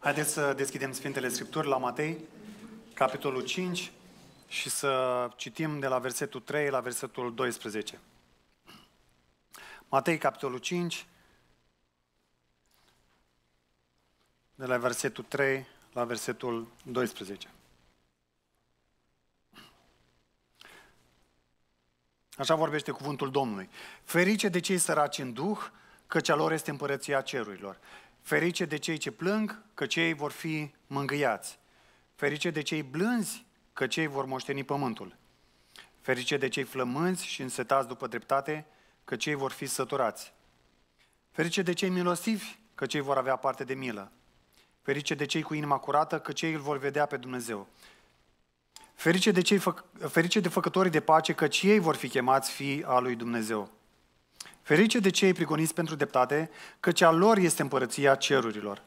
Haideți să deschidem Sfintele Scripturi la Matei, capitolul 5, și să citim de la versetul 3 la versetul 12. Matei, capitolul 5, de la versetul 3 la versetul 12. Așa vorbește cuvântul Domnului. Ferice de cei săraci în duh, căci cea lor este împărăția cerurilor. Ferice de cei ce plâng, că cei vor fi mângâiați. Ferice de cei blânzi, că cei vor moșteni pământul. Ferice de cei flămânzi și însetați după dreptate, că cei vor fi săturați. Ferice de cei milosivi, că cei vor avea parte de milă. Ferice de cei cu inima curată, că cei îl vor vedea pe Dumnezeu. Ferice de, cei fă, ferice de făcătorii de pace, că ei vor fi chemați fii a lui Dumnezeu. Ferice de cei prigoniți pentru dreptate, căci a lor este împărăția cerurilor.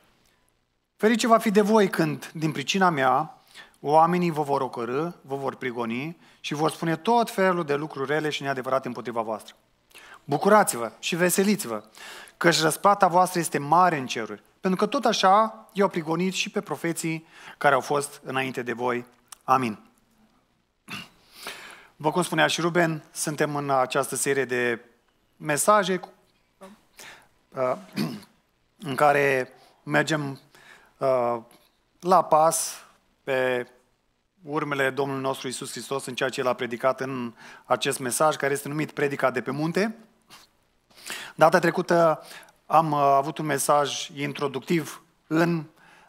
Ferice va fi de voi când, din pricina mea, oamenii vă vor ocărâ, vă vor prigoni și vor spune tot felul de lucruri rele și neadevărate împotriva voastră. Bucurați-vă și veseliți-vă, căci răspata voastră este mare în ceruri, pentru că tot așa i-au prigonit și pe profeții care au fost înainte de voi. Amin. Vă cum spunea și Ruben, suntem în această serie de mesaje cu, uh, în care mergem uh, la pas pe urmele Domnului nostru Isus Hristos în ceea ce El a predicat în acest mesaj, care este numit Predica de pe munte. Data trecută am uh, avut un mesaj introductiv în,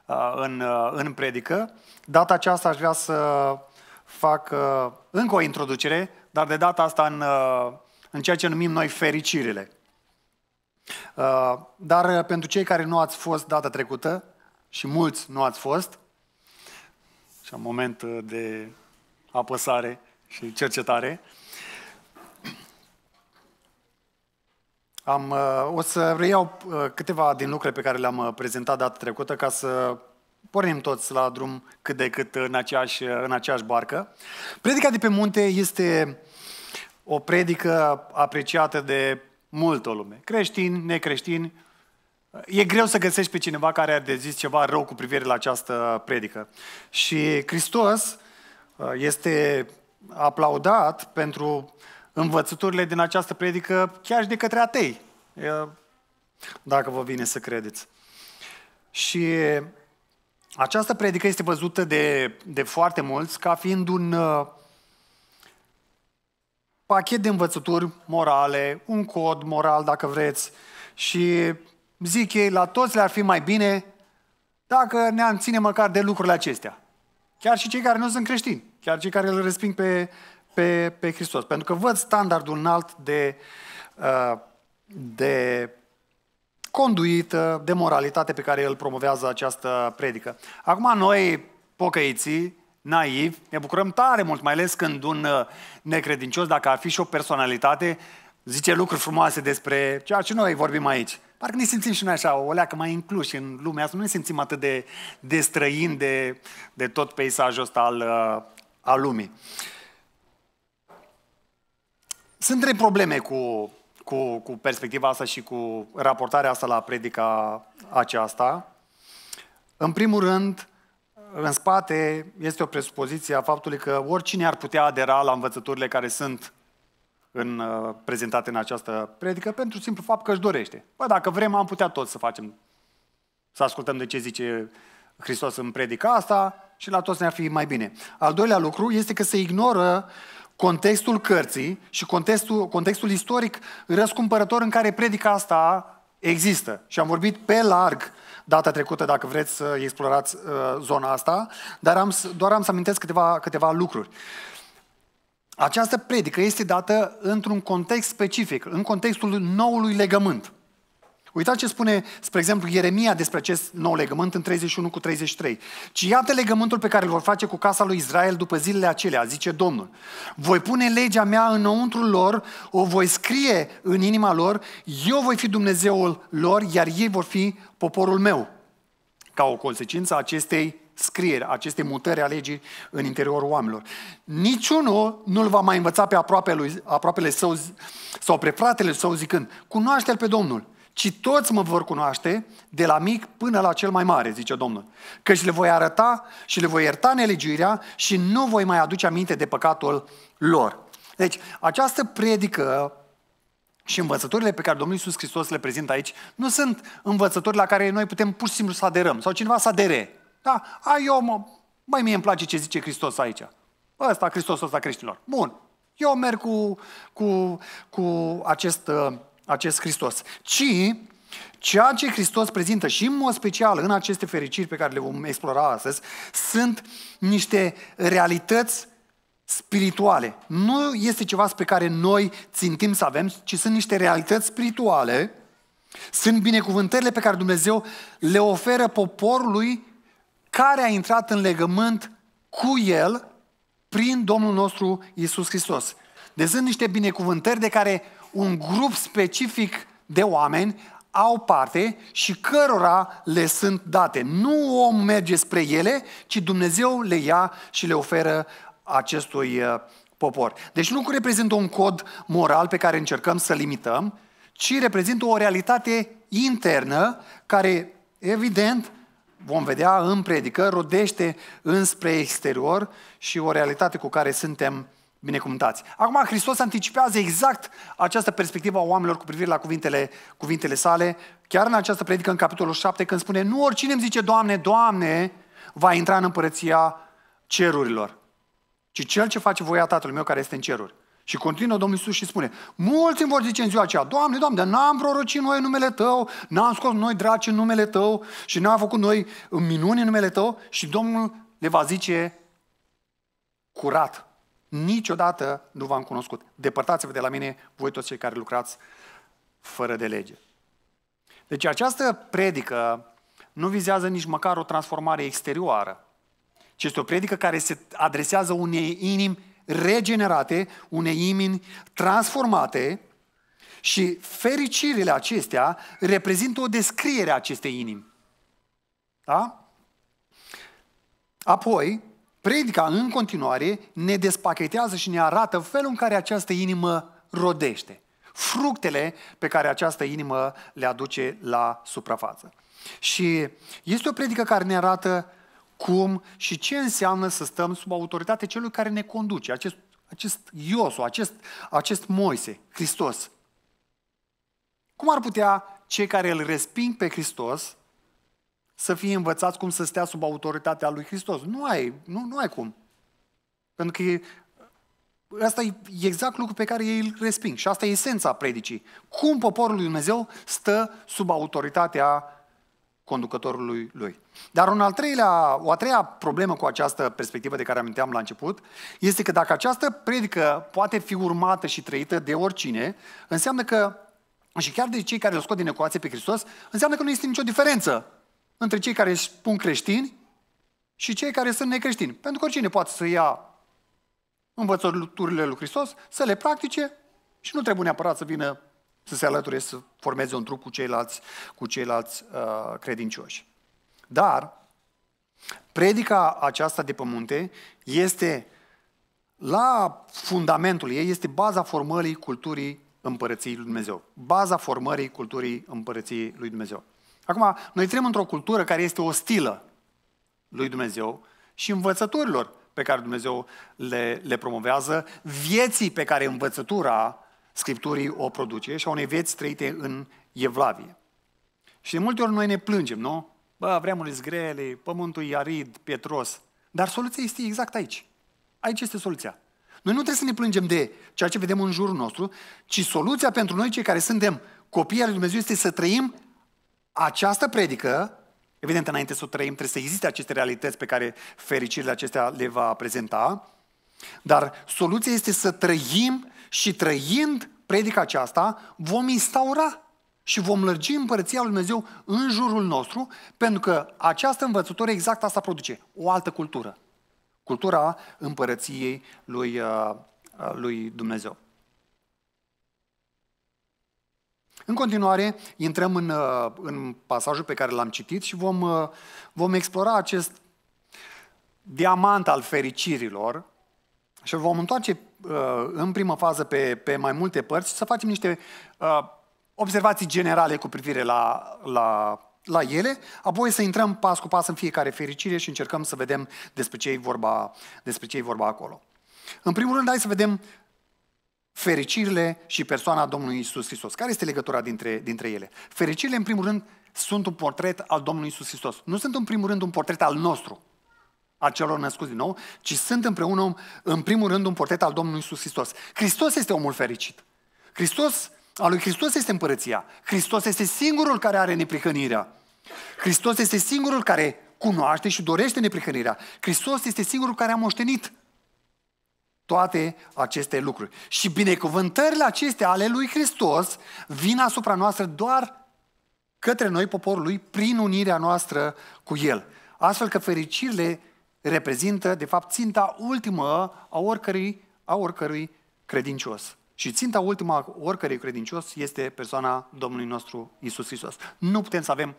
uh, în, uh, în predică. Data aceasta aș vrea să fac încă o introducere, dar de data asta în în ceea ce numim noi fericirile. Uh, dar uh, pentru cei care nu ați fost data trecută, și mulți nu ați fost, și în moment uh, de apăsare și cercetare, am, o să reiau câteva din lucrurile pe care le-am prezentat data trecută ca să pornim toți la drum cât de cât în aceeași, în aceeași barcă. Predica de pe munte este o predică apreciată de multă lume. Creștini, necreștini. E greu să găsești pe cineva care ar de zis ceva rău cu privire la această predică. Și Hristos uh, este aplaudat pentru învățăturile din această predică chiar și de către atei, dacă vă vine să credeți. Și această predică este văzută de, de foarte mulți ca fiind un uh, pachet de învățături morale, un cod moral dacă vreți și zic ei, la toți le-ar fi mai bine dacă ne-am ține măcar de lucrurile acestea. Chiar și cei care nu sunt creștini, chiar cei care îl resping pe, pe, pe Hristos. Pentru că văd standardul înalt de, uh, de conduită, de moralitate pe care îl promovează această predică. Acum noi, pocăiții, naivi, ne bucurăm tare mult, mai ales când un uh, necredincios, dacă ar fi și o personalitate, zice lucruri frumoase despre ceea ce noi vorbim aici. Parcă ne simțim și noi așa, o leacă mai incluși în lumea asta, nu ne simțim atât de, de străini de, de tot peisajul ăsta al, uh, al lumii. Sunt trei probleme cu, cu, cu perspectiva asta și cu raportarea asta la predica aceasta. În primul rând, în spate este o presupoziție a faptului că oricine ar putea adera la învățăturile care sunt în, uh, prezentate în această predică, pentru simplu fapt că își dorește. Bă, dacă vrem, am putea toți să facem, să ascultăm de ce zice Hristos în predica asta și la toți ne-ar fi mai bine. Al doilea lucru este că se ignoră contextul cărții și contextul, contextul istoric răscumpărător în care predica asta există. Și am vorbit pe larg data trecută, dacă vreți să explorați uh, zona asta, dar am, doar am să amintesc câteva, câteva lucruri. Această predică este dată într-un context specific, în contextul noului legământ. Uitați ce spune, spre exemplu, Ieremia despre acest nou legământ în 31 cu 33. Ci iată legământul pe care îl vor face cu casa lui Israel după zilele acelea, zice Domnul. Voi pune legea mea înăuntru lor, o voi scrie în inima lor, eu voi fi Dumnezeul lor, iar ei vor fi poporul meu. Ca o consecință a acestei scrieri, acestei mutări a legii în interiorul oamenilor. Niciunul nu-l va mai învăța pe aproapele, lui, aproapele său sau pe fratele său zicând, cunoaște-l pe Domnul ci toți mă vor cunoaște, de la mic până la cel mai mare, zice Domnul. Căci le voi arăta și le voi ierta nelegiuirea și nu voi mai aduce aminte de păcatul lor. Deci, această predică și învățăturile pe care Domnul Iisus Hristos le prezintă aici nu sunt învățături la care noi putem pur și simplu să aderăm sau cineva să adere. Da? A, eu mă, Băi, mie îmi place ce zice Hristos aici. Ăsta, Hristos ăsta creștinilor. Bun. Eu merg cu, cu, cu acest uh, acest Hristos, ci ceea ce Hristos prezintă și în mod special în aceste fericiri pe care le vom explora astăzi, sunt niște realități spirituale. Nu este ceva spre care noi țintim să avem, ci sunt niște realități spirituale, sunt binecuvântările pe care Dumnezeu le oferă poporului care a intrat în legământ cu El prin Domnul nostru Isus Hristos. Deci sunt niște binecuvântări de care un grup specific de oameni au parte și cărora le sunt date. Nu om merge spre ele, ci Dumnezeu le ia și le oferă acestui uh, popor. Deci nu reprezintă un cod moral pe care încercăm să limităm, ci reprezintă o realitate internă care, evident, vom vedea în predică, rodește înspre exterior și o realitate cu care suntem binecuvântați. Acum Hristos anticipează exact această perspectivă a oamenilor cu privire la cuvintele, cuvintele sale, chiar în această predică în capitolul 7, când spune, nu oricine îmi zice, Doamne, Doamne, va intra în împărăția cerurilor, ci cel ce face voia Tatălui meu care este în ceruri. Și continuă Domnul Iisus și spune, mulți îmi vor zice în ziua aceea, Doamne, Doamne, n-am prorocit noi în numele Tău, n-am scos noi draci în numele Tău și n-am făcut noi minuni în numele Tău și Domnul le va zice curat, niciodată nu v-am cunoscut. Depărtați-vă de la mine, voi toți cei care lucrați fără de lege. Deci această predică nu vizează nici măcar o transformare exterioară, ci este o predică care se adresează unei inimi regenerate, unei inimi transformate și fericirile acestea reprezintă o descriere a acestei inimi. Da? Apoi, Predica, în continuare, ne despachetează și ne arată felul în care această inimă rodește. Fructele pe care această inimă le aduce la suprafață. Și este o predică care ne arată cum și ce înseamnă să stăm sub autoritatea celui care ne conduce, acest, acest Iosu, acest, acest Moise, Hristos. Cum ar putea cei care îl resping pe Hristos să fie învățați cum să stea sub autoritatea lui Hristos. Nu ai, nu, nu ai cum. Pentru că Asta e exact lucru pe care ei îl resping și asta e esența predicii. Cum poporul lui Dumnezeu stă sub autoritatea conducătorului lui. Dar un al treilea, o a treia problemă cu această perspectivă de care aminteam la început este că dacă această predică poate fi urmată și trăită de oricine, înseamnă că, și chiar de cei care îl scot din ecuație pe Hristos, înseamnă că nu este nicio diferență între cei care spun creștini și cei care sunt necreștini. Pentru că oricine poate să ia învățăturile lui Hristos, să le practice și nu trebuie neapărat să vină să se alăture, să formeze un trup cu ceilalți, cu ceilalți uh, credincioși. Dar predica aceasta de pe munte este la fundamentul ei, este baza formării culturii împărăției lui Dumnezeu. Baza formării culturii împărăției lui Dumnezeu. Acum, noi trăim într-o cultură care este ostilă lui Dumnezeu și învățăturilor pe care Dumnezeu le, le promovează, vieții pe care învățătura Scripturii o produce și a unei vieți trăite în evlavie. Și de multe ori noi ne plângem, nu? Bă, vremurile sunt grele, pământul e arid, pietros. Dar soluția este exact aici. Aici este soluția. Noi nu trebuie să ne plângem de ceea ce vedem în jurul nostru, ci soluția pentru noi, cei care suntem copii al lui Dumnezeu, este să trăim această predică, evident înainte să o trăim, trebuie să existe aceste realități pe care fericirile acestea le va prezenta, dar soluția este să trăim și trăind predica aceasta, vom instaura și vom lărgi împărăția lui Dumnezeu în jurul nostru, pentru că această învățătură exact asta produce, o altă cultură. Cultura împărăției lui, uh, uh, lui Dumnezeu. În continuare, intrăm în, uh, în pasajul pe care l-am citit și vom, uh, vom explora acest diamant al fericirilor și vom întoarce uh, în prima fază pe, pe mai multe părți și să facem niște observații generale cu privire la, la, la ele, apoi să intrăm pas cu pas în fiecare fericire și încercăm să vedem despre ce e vorba, despre ce vorba acolo. În primul rând, hai să vedem fericirile și persoana Domnului Isus Hristos. Care este legătura dintre, dintre ele? Fericirile, în primul rând, sunt un portret al Domnului Isus Hristos. Nu sunt, în primul rând, un portret al nostru, al celor născuți din nou, ci sunt împreună, în primul rând, un portret al Domnului Isus Hristos. Hristos este omul fericit. Hristos, al lui Hristos este împărăția. Hristos este singurul care are neprihănirea. Hristos este singurul care cunoaște și dorește neprihănirea. Hristos este singurul care a moștenit toate aceste lucruri. Și binecuvântările acestea ale lui Hristos vin asupra noastră doar către noi, poporul lui, prin unirea noastră cu El. Astfel că fericirile reprezintă, de fapt, ținta ultimă a oricărui, a oricărui credincios. Și ținta ultimă a oricărui credincios este persoana Domnului nostru Isus Hristos. Nu putem să avem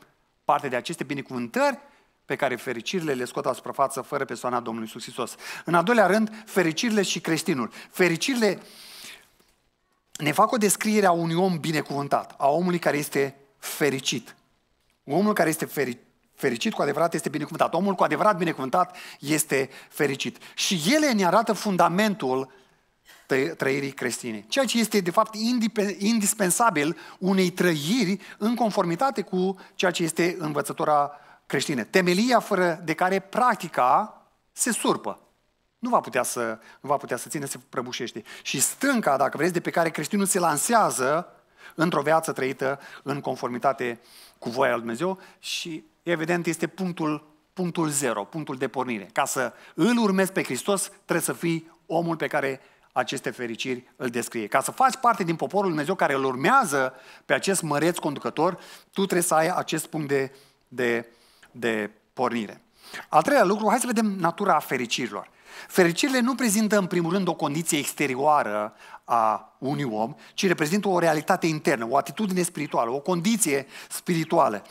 parte de aceste binecuvântări pe care fericirile le scot la suprafață fără persoana Domnului Iisus Hristos. În al doilea rând, fericirile și creștinul. Fericirile ne fac o descriere a unui om binecuvântat, a omului care este fericit. Omul care este feri, fericit cu adevărat este binecuvântat. Omul cu adevărat binecuvântat este fericit. Și ele ne arată fundamentul trăirii creștine. Ceea ce este, de fapt, indispensabil unei trăiri în conformitate cu ceea ce este învățătura creștine. Temelia fără de care practica se surpă. Nu va putea să, nu va putea să ține, se prăbușește. Și stânca, dacă vreți, de pe care creștinul se lansează într-o viață trăită în conformitate cu voia lui Dumnezeu și, evident, este punctul, punctul zero, punctul de pornire. Ca să îl urmezi pe Hristos, trebuie să fii omul pe care aceste fericiri îl descrie. Ca să faci parte din poporul Dumnezeu care îl urmează pe acest măreț conducător, tu trebuie să ai acest punct de, de de pornire. Al treilea lucru, hai să vedem natura fericirilor. Fericirile nu prezintă în primul rând o condiție exterioară a unui om, ci reprezintă o realitate internă, o atitudine spirituală, o condiție spirituală.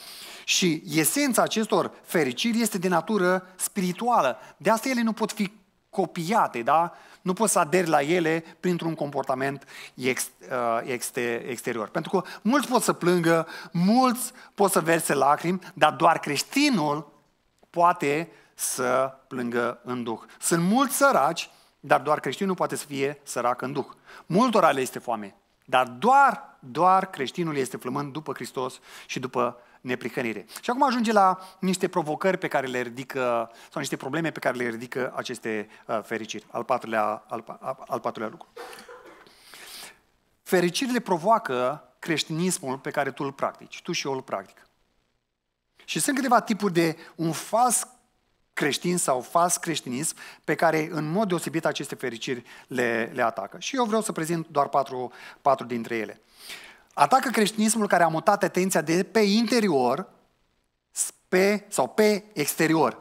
Și esența acestor fericiri este de natură spirituală. De asta ele nu pot fi copiate, da? Nu poți să aderi la ele printr-un comportament ex, uh, exter, exterior. Pentru că mulți pot să plângă, mulți pot să verse lacrimi, dar doar creștinul poate să plângă în Duh. Sunt mulți săraci, dar doar creștinul poate să fie sărac în Duh. Multora le este foame, dar doar, doar creștinul este flămând după Hristos și după neprihănire. Și acum ajunge la niște provocări pe care le ridică, sau niște probleme pe care le ridică aceste uh, fericiri. Al patrulea, al, al patrulea lucru. Fericirile provoacă creștinismul pe care tu îl practici, tu și eu îl practic. Și sunt câteva tipuri de un fals creștin sau fals creștinism pe care în mod deosebit aceste fericiri le, le atacă. Și eu vreau să prezint doar patru, patru dintre ele. Atacă creștinismul care a mutat atenția de pe interior pe, sau pe exterior.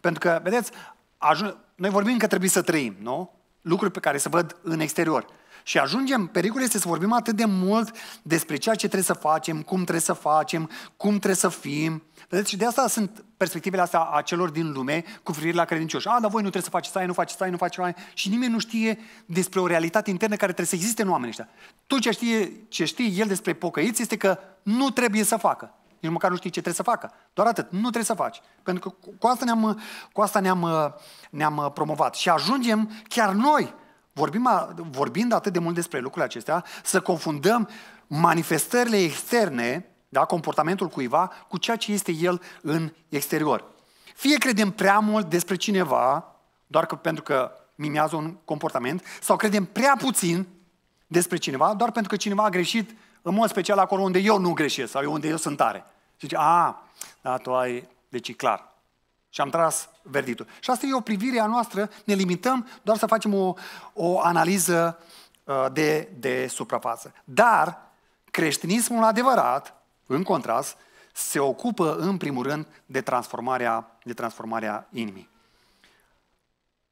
Pentru că, vedeți, ajung, noi vorbim că trebuie să trăim, nu? Lucruri pe care se văd în exterior. Și ajungem, pericolul este să vorbim atât de mult despre ceea ce trebuie să facem, cum trebuie să facem, cum trebuie să fim. Vedeți? Și de asta sunt perspectivele astea a celor din lume cu privire la credincioși. A, dar voi nu trebuie să faceți aia, nu faceți aia, nu faceți aia. Și nimeni nu știe despre o realitate internă care trebuie să existe în oamenii ăștia. Tot ce știe, ce știe el despre pocăiți este că nu trebuie să facă. Nici măcar nu știi ce trebuie să facă. Doar atât. Nu trebuie să faci. Pentru că cu asta ne-am, cu asta ne-am, ne-am promovat. Și ajungem chiar noi Vorbim, vorbind atât de mult despre lucrurile acestea, să confundăm manifestările externe, da, comportamentul cuiva, cu ceea ce este el în exterior. Fie credem prea mult despre cineva, doar că pentru că mimează un comportament, sau credem prea puțin despre cineva, doar pentru că cineva a greșit, în mod special acolo unde eu nu greșesc sau unde eu sunt tare. Și zice, a, da, tu ai, deci e clar, și am tras verditul. Și asta e o privire a noastră, ne limităm doar să facem o, o analiză uh, de, de suprafață. Dar creștinismul adevărat, în contrast, se ocupă în primul rând de transformarea, de transformarea inimii.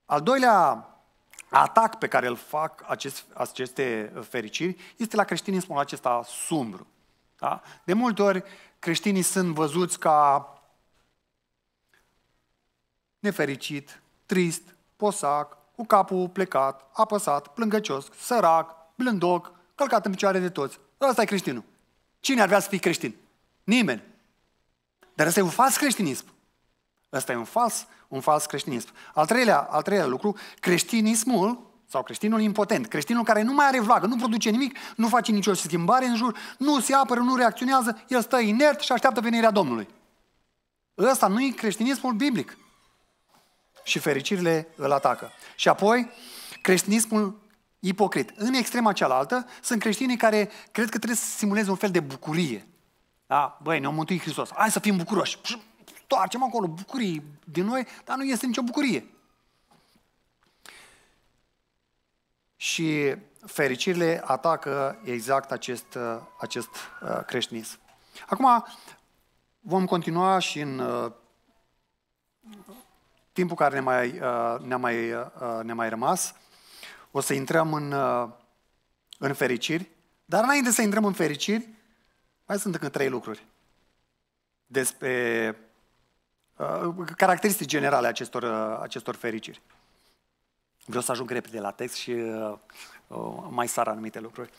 Al doilea atac pe care îl fac acest, aceste fericiri este la creștinismul acesta sumbru. Da? De multe ori creștinii sunt văzuți ca nefericit, trist, posac, cu capul plecat, apăsat, plângăcios, sărac, blândoc, călcat în picioare de toți. Asta e creștinul. Cine ar vrea să fie creștin? Nimeni. Dar asta e un fals creștinism. Asta e un fals, un fals creștinism. Al treilea, al treilea lucru, creștinismul sau creștinul impotent, creștinul care nu mai are vlagă, nu produce nimic, nu face nicio schimbare în jur, nu se apără, nu reacționează, el stă inert și așteaptă venirea Domnului. Ăsta nu e creștinismul biblic și fericirile îl atacă. Și apoi, creștinismul ipocrit. În extrema cealaltă sunt creștinii care cred că trebuie să simuleze un fel de bucurie. Da? Băi, ne-a mântuit Hristos. Hai să fim bucuroși. Toarcem acolo bucurii din noi, dar nu este nicio bucurie. Și fericirile atacă exact acest, acest uh, creștinism. Acum vom continua și în uh, timpul care ne-a mai, ne mai, uh, uh, ne mai rămas, o să intrăm în, uh, în fericiri. Dar înainte să intrăm în fericiri, mai sunt încă trei lucruri despre uh, caracteristici generale acestor, uh, acestor fericiri. Vreau să ajung repede la text și uh, mai sar anumite lucruri.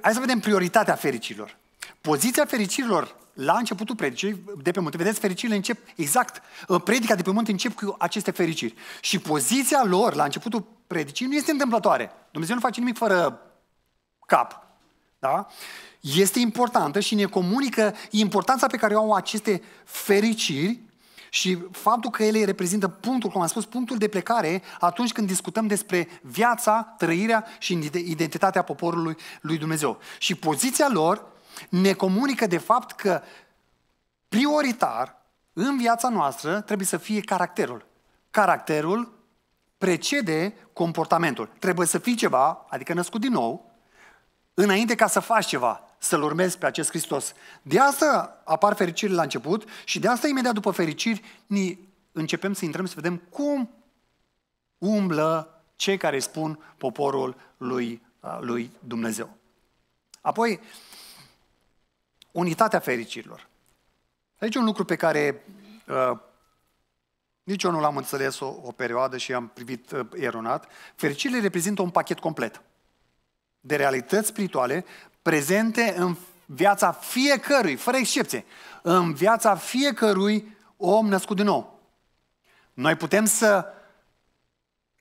Hai să vedem prioritatea fericilor. Poziția fericirilor la începutul predicii, de pe munte, vedeți, fericirile încep, exact, uh, predica de pe munte încep cu aceste fericiri. Și poziția lor la începutul predicii nu este întâmplătoare. Dumnezeu nu face nimic fără cap. Da? Este importantă și ne comunică importanța pe care o au aceste fericiri și faptul că ele reprezintă punctul, cum am spus, punctul de plecare atunci când discutăm despre viața, trăirea și identitatea poporului lui Dumnezeu. Și poziția lor ne comunică de fapt că prioritar în viața noastră trebuie să fie caracterul. Caracterul precede comportamentul. Trebuie să fii ceva, adică născut din nou, înainte ca să faci ceva, să-L urmezi pe acest Hristos. De asta apar fericirile la început și de asta imediat după fericiri ni începem să intrăm să vedem cum umblă cei care spun poporul lui, uh, lui Dumnezeu. Apoi, unitatea fericirilor. Aici un lucru pe care uh, nici eu nu l-am înțeles o, o perioadă și am privit uh, eronat. Fericirile reprezintă un pachet complet de realități spirituale prezente în viața fiecărui, fără excepție, în viața fiecărui om născut din nou. Noi putem să,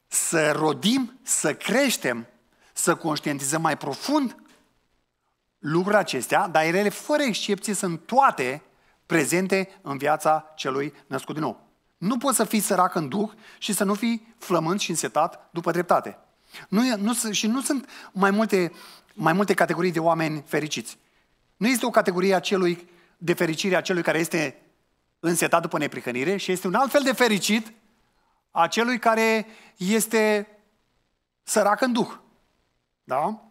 să rodim, să creștem, să conștientizăm mai profund lucrurile acestea, dar ele, fără excepție, sunt toate prezente în viața celui născut din nou. Nu poți să fii sărac în duh și să nu fii flământ și însetat după dreptate. Nu, nu, și nu sunt mai multe, mai multe categorii de oameni fericiți. Nu este o categorie a celui, de fericire a celui care este însetat după neprihănire și este un alt fel de fericit a celui care este sărac în duh. Da?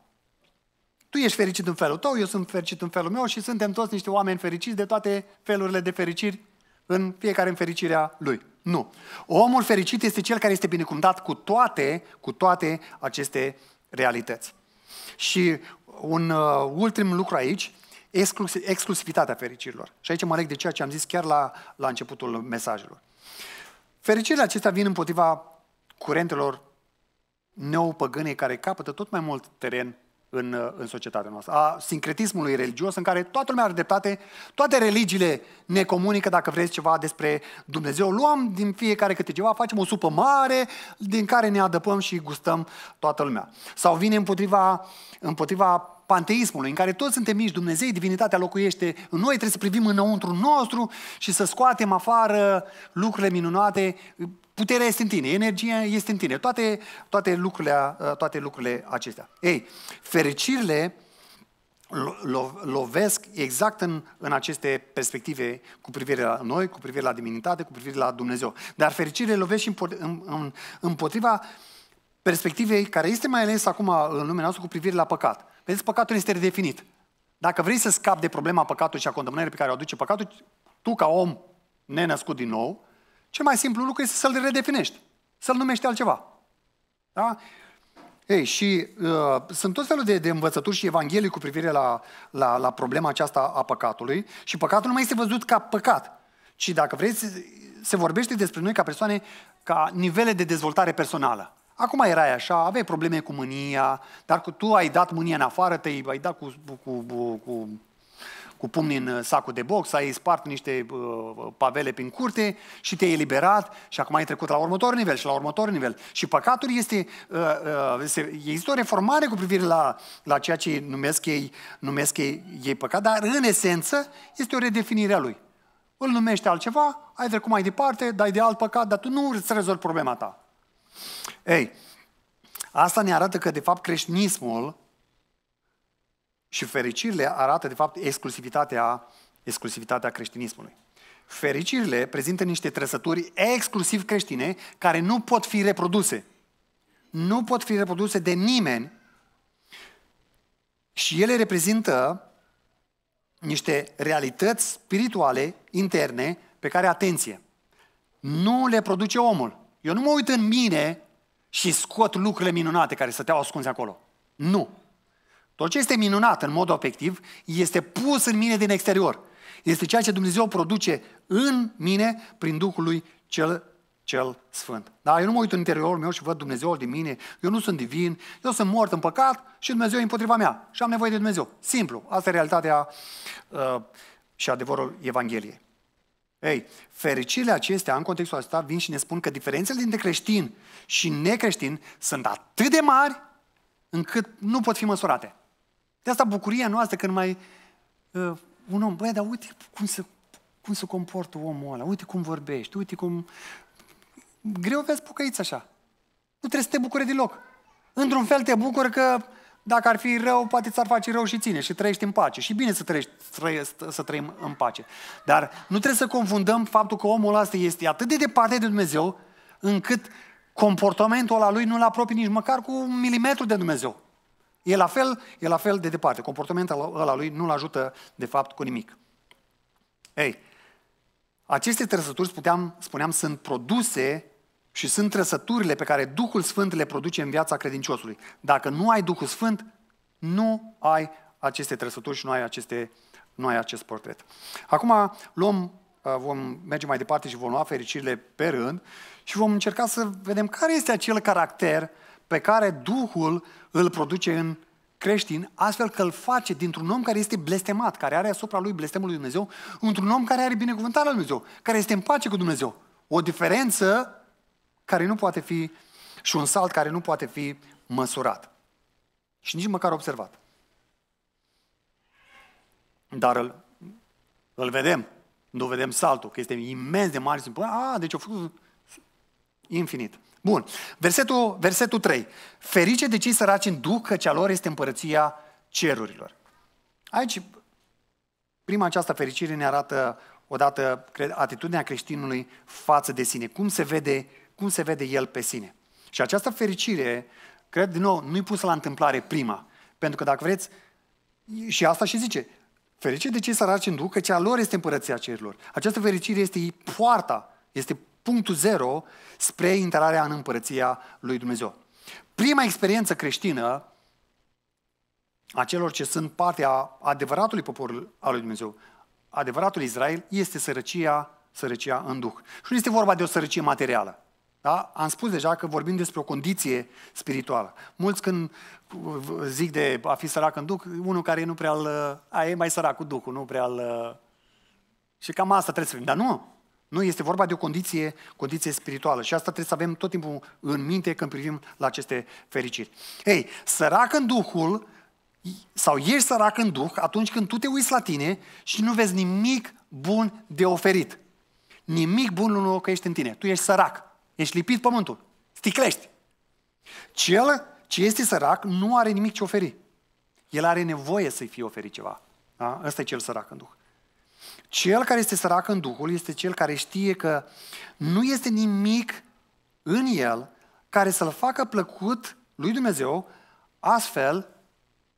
Tu ești fericit în felul tău, eu sunt fericit în felul meu și suntem toți niște oameni fericiți de toate felurile de fericiri în fiecare în fericirea lui. Nu. Omul fericit este cel care este binecuvântat cu toate, cu toate aceste realități. Și un uh, ultim lucru aici, exclus, exclusivitatea fericirilor. Și aici mă leg de ceea ce am zis chiar la, la începutul mesajelor. Fericirile acestea vin împotriva curentelor neopăgânei care capătă tot mai mult teren în, uh, în societatea noastră, a sincretismului religios în care toată lumea are dreptate, toate religiile ne comunică, dacă vreți, ceva despre Dumnezeu. Luăm din fiecare câte ceva, facem o supă mare din care ne adăpăm și gustăm toată lumea. Sau vine împotriva, împotriva panteismului, în care toți suntem mici, Dumnezei, divinitatea locuiește în noi, trebuie să privim înăuntru nostru și să scoatem afară lucrurile minunate. Puterea este în tine, energia este în tine, toate, toate, lucrurile, toate lucrurile acestea. Ei, fericirile lo, lovesc exact în, în aceste perspective cu privire la noi, cu privire la divinitate, cu privire la Dumnezeu. Dar fericirile lovesc și împotriva perspectivei care este mai ales acum în lumea noastră cu privire la păcat. Vedeți, păcatul este redefinit. Dacă vrei să scapi de problema păcatului și a condamnării pe care o aduce păcatul, tu ca om nenăscut din nou, cel mai simplu lucru este să-l redefinești, să-l numești altceva. Da? Ei, și uh, sunt tot felul de, de învățături și evanghelii cu privire la, la, la problema aceasta a păcatului și păcatul nu mai este văzut ca păcat, ci dacă vreți, se vorbește despre noi ca persoane, ca nivele de dezvoltare personală. Acum erai așa, aveai probleme cu mânia, dar cu tu ai dat mânia în afară, te-ai dat cu, cu, cu, cu, cu pumni în sacul de box, ai spart niște uh, pavele prin curte și te-ai eliberat și acum ai trecut la următor nivel și la următor nivel. Și păcatul este, uh, uh, este există o reformare cu privire la, la ceea ce numesc ei, numesc ei, ei păcat, dar în esență este o redefinire a lui. Îl numește altceva, ai trecut mai departe, dai de alt păcat, dar tu nu îți rezolvi problema ta. Ei, asta ne arată că, de fapt, creștinismul și fericirile arată, de fapt, exclusivitatea, exclusivitatea creștinismului. Fericirile prezintă niște trăsături exclusiv creștine care nu pot fi reproduse. Nu pot fi reproduse de nimeni și ele reprezintă niște realități spirituale interne pe care, atenție, nu le produce omul. Eu nu mă uit în mine și scot lucrurile minunate care stăteau ascunse acolo. Nu. Tot ce este minunat în mod obiectiv este pus în mine din exterior. Este ceea ce Dumnezeu produce în mine prin Duhul lui cel cel Sfânt. Da? Eu nu mă uit în interiorul meu și văd Dumnezeu din mine, eu nu sunt divin, eu sunt mort în păcat și Dumnezeu e împotriva mea și am nevoie de Dumnezeu. Simplu, asta e realitatea uh, și adevărul Evangheliei. Ei, fericirile acestea, în contextul acesta, vin și ne spun că diferențele dintre creștin și necreștin sunt atât de mari încât nu pot fi măsurate. De asta bucuria noastră când mai uh, un om, băi, dar uite cum se, cum se comportă omul ăla, uite cum vorbești, uite cum... Greu vezi pucăiți așa. Nu trebuie să te bucuri deloc. Într-un fel te bucur că dacă ar fi rău, poate ți-ar face rău și ține și trăiești în pace. Și bine să, trăiești, trăiești, să trăim în pace. Dar nu trebuie să confundăm faptul că omul ăsta este atât de departe de Dumnezeu, încât comportamentul ăla lui nu-l apropie nici măcar cu un milimetru de Dumnezeu. E la fel, e la fel de departe. Comportamentul ăla lui nu-l ajută, de fapt, cu nimic. Ei, aceste trăsături, spuneam, spuneam sunt produse și sunt trăsăturile pe care Duhul Sfânt le produce în viața credinciosului. Dacă nu ai Duhul Sfânt, nu ai aceste trăsături și nu ai, aceste, nu ai acest portret. Acum luăm, uh, vom merge mai departe și vom lua fericirile pe rând și vom încerca să vedem care este acel caracter pe care Duhul îl produce în creștin, astfel că îl face dintr-un om care este blestemat, care are asupra lui blestemul lui Dumnezeu, într-un om care are binecuvântarea lui Dumnezeu, care este în pace cu Dumnezeu. O diferență care nu poate fi și un salt care nu poate fi măsurat și nici măcar observat. Dar îl, îl vedem, nu vedem saltul, că este imens de mare. A, deci a făcut infinit. Bun. Versetul, versetul 3. Ferice de cei săraci în duh, că cea lor este împărăția cerurilor. Aici, prima această fericire ne arată odată atitudinea creștinului față de sine. Cum se vede cum se vede el pe sine. Și această fericire, cred din nou, nu-i pusă la întâmplare prima. Pentru că dacă vreți, și asta și zice, fericire de cei săraci în duh, că cea lor este împărăția cerilor. Această fericire este poarta, este punctul zero spre intrarea în împărăția lui Dumnezeu. Prima experiență creștină a celor ce sunt partea adevăratului popor al lui Dumnezeu, adevăratul Israel, este sărăcia, sărăcia în duh. Și nu este vorba de o sărăcie materială. Da? Am spus deja că vorbim despre o condiție spirituală. Mulți când zic de a fi sărac în duc, unul care nu prea îl... A, e mai sărac cu ducul, nu prea îl... Și cam asta trebuie să fim. Dar nu! Nu, este vorba de o condiție, condiție spirituală și asta trebuie să avem tot timpul în minte când privim la aceste fericiri. Ei, sărac în Duhul sau ești sărac în Duh atunci când tu te uiți la tine și nu vezi nimic bun de oferit. Nimic bun nu locuiește în tine. Tu ești sărac. Ești lipit pământul. Sticlești. Cel ce este sărac nu are nimic ce oferi. El are nevoie să-i fie oferit ceva. Da? Ăsta e cel sărac în Duh. Cel care este sărac în Duhul este cel care știe că nu este nimic în el care să-l facă plăcut lui Dumnezeu, astfel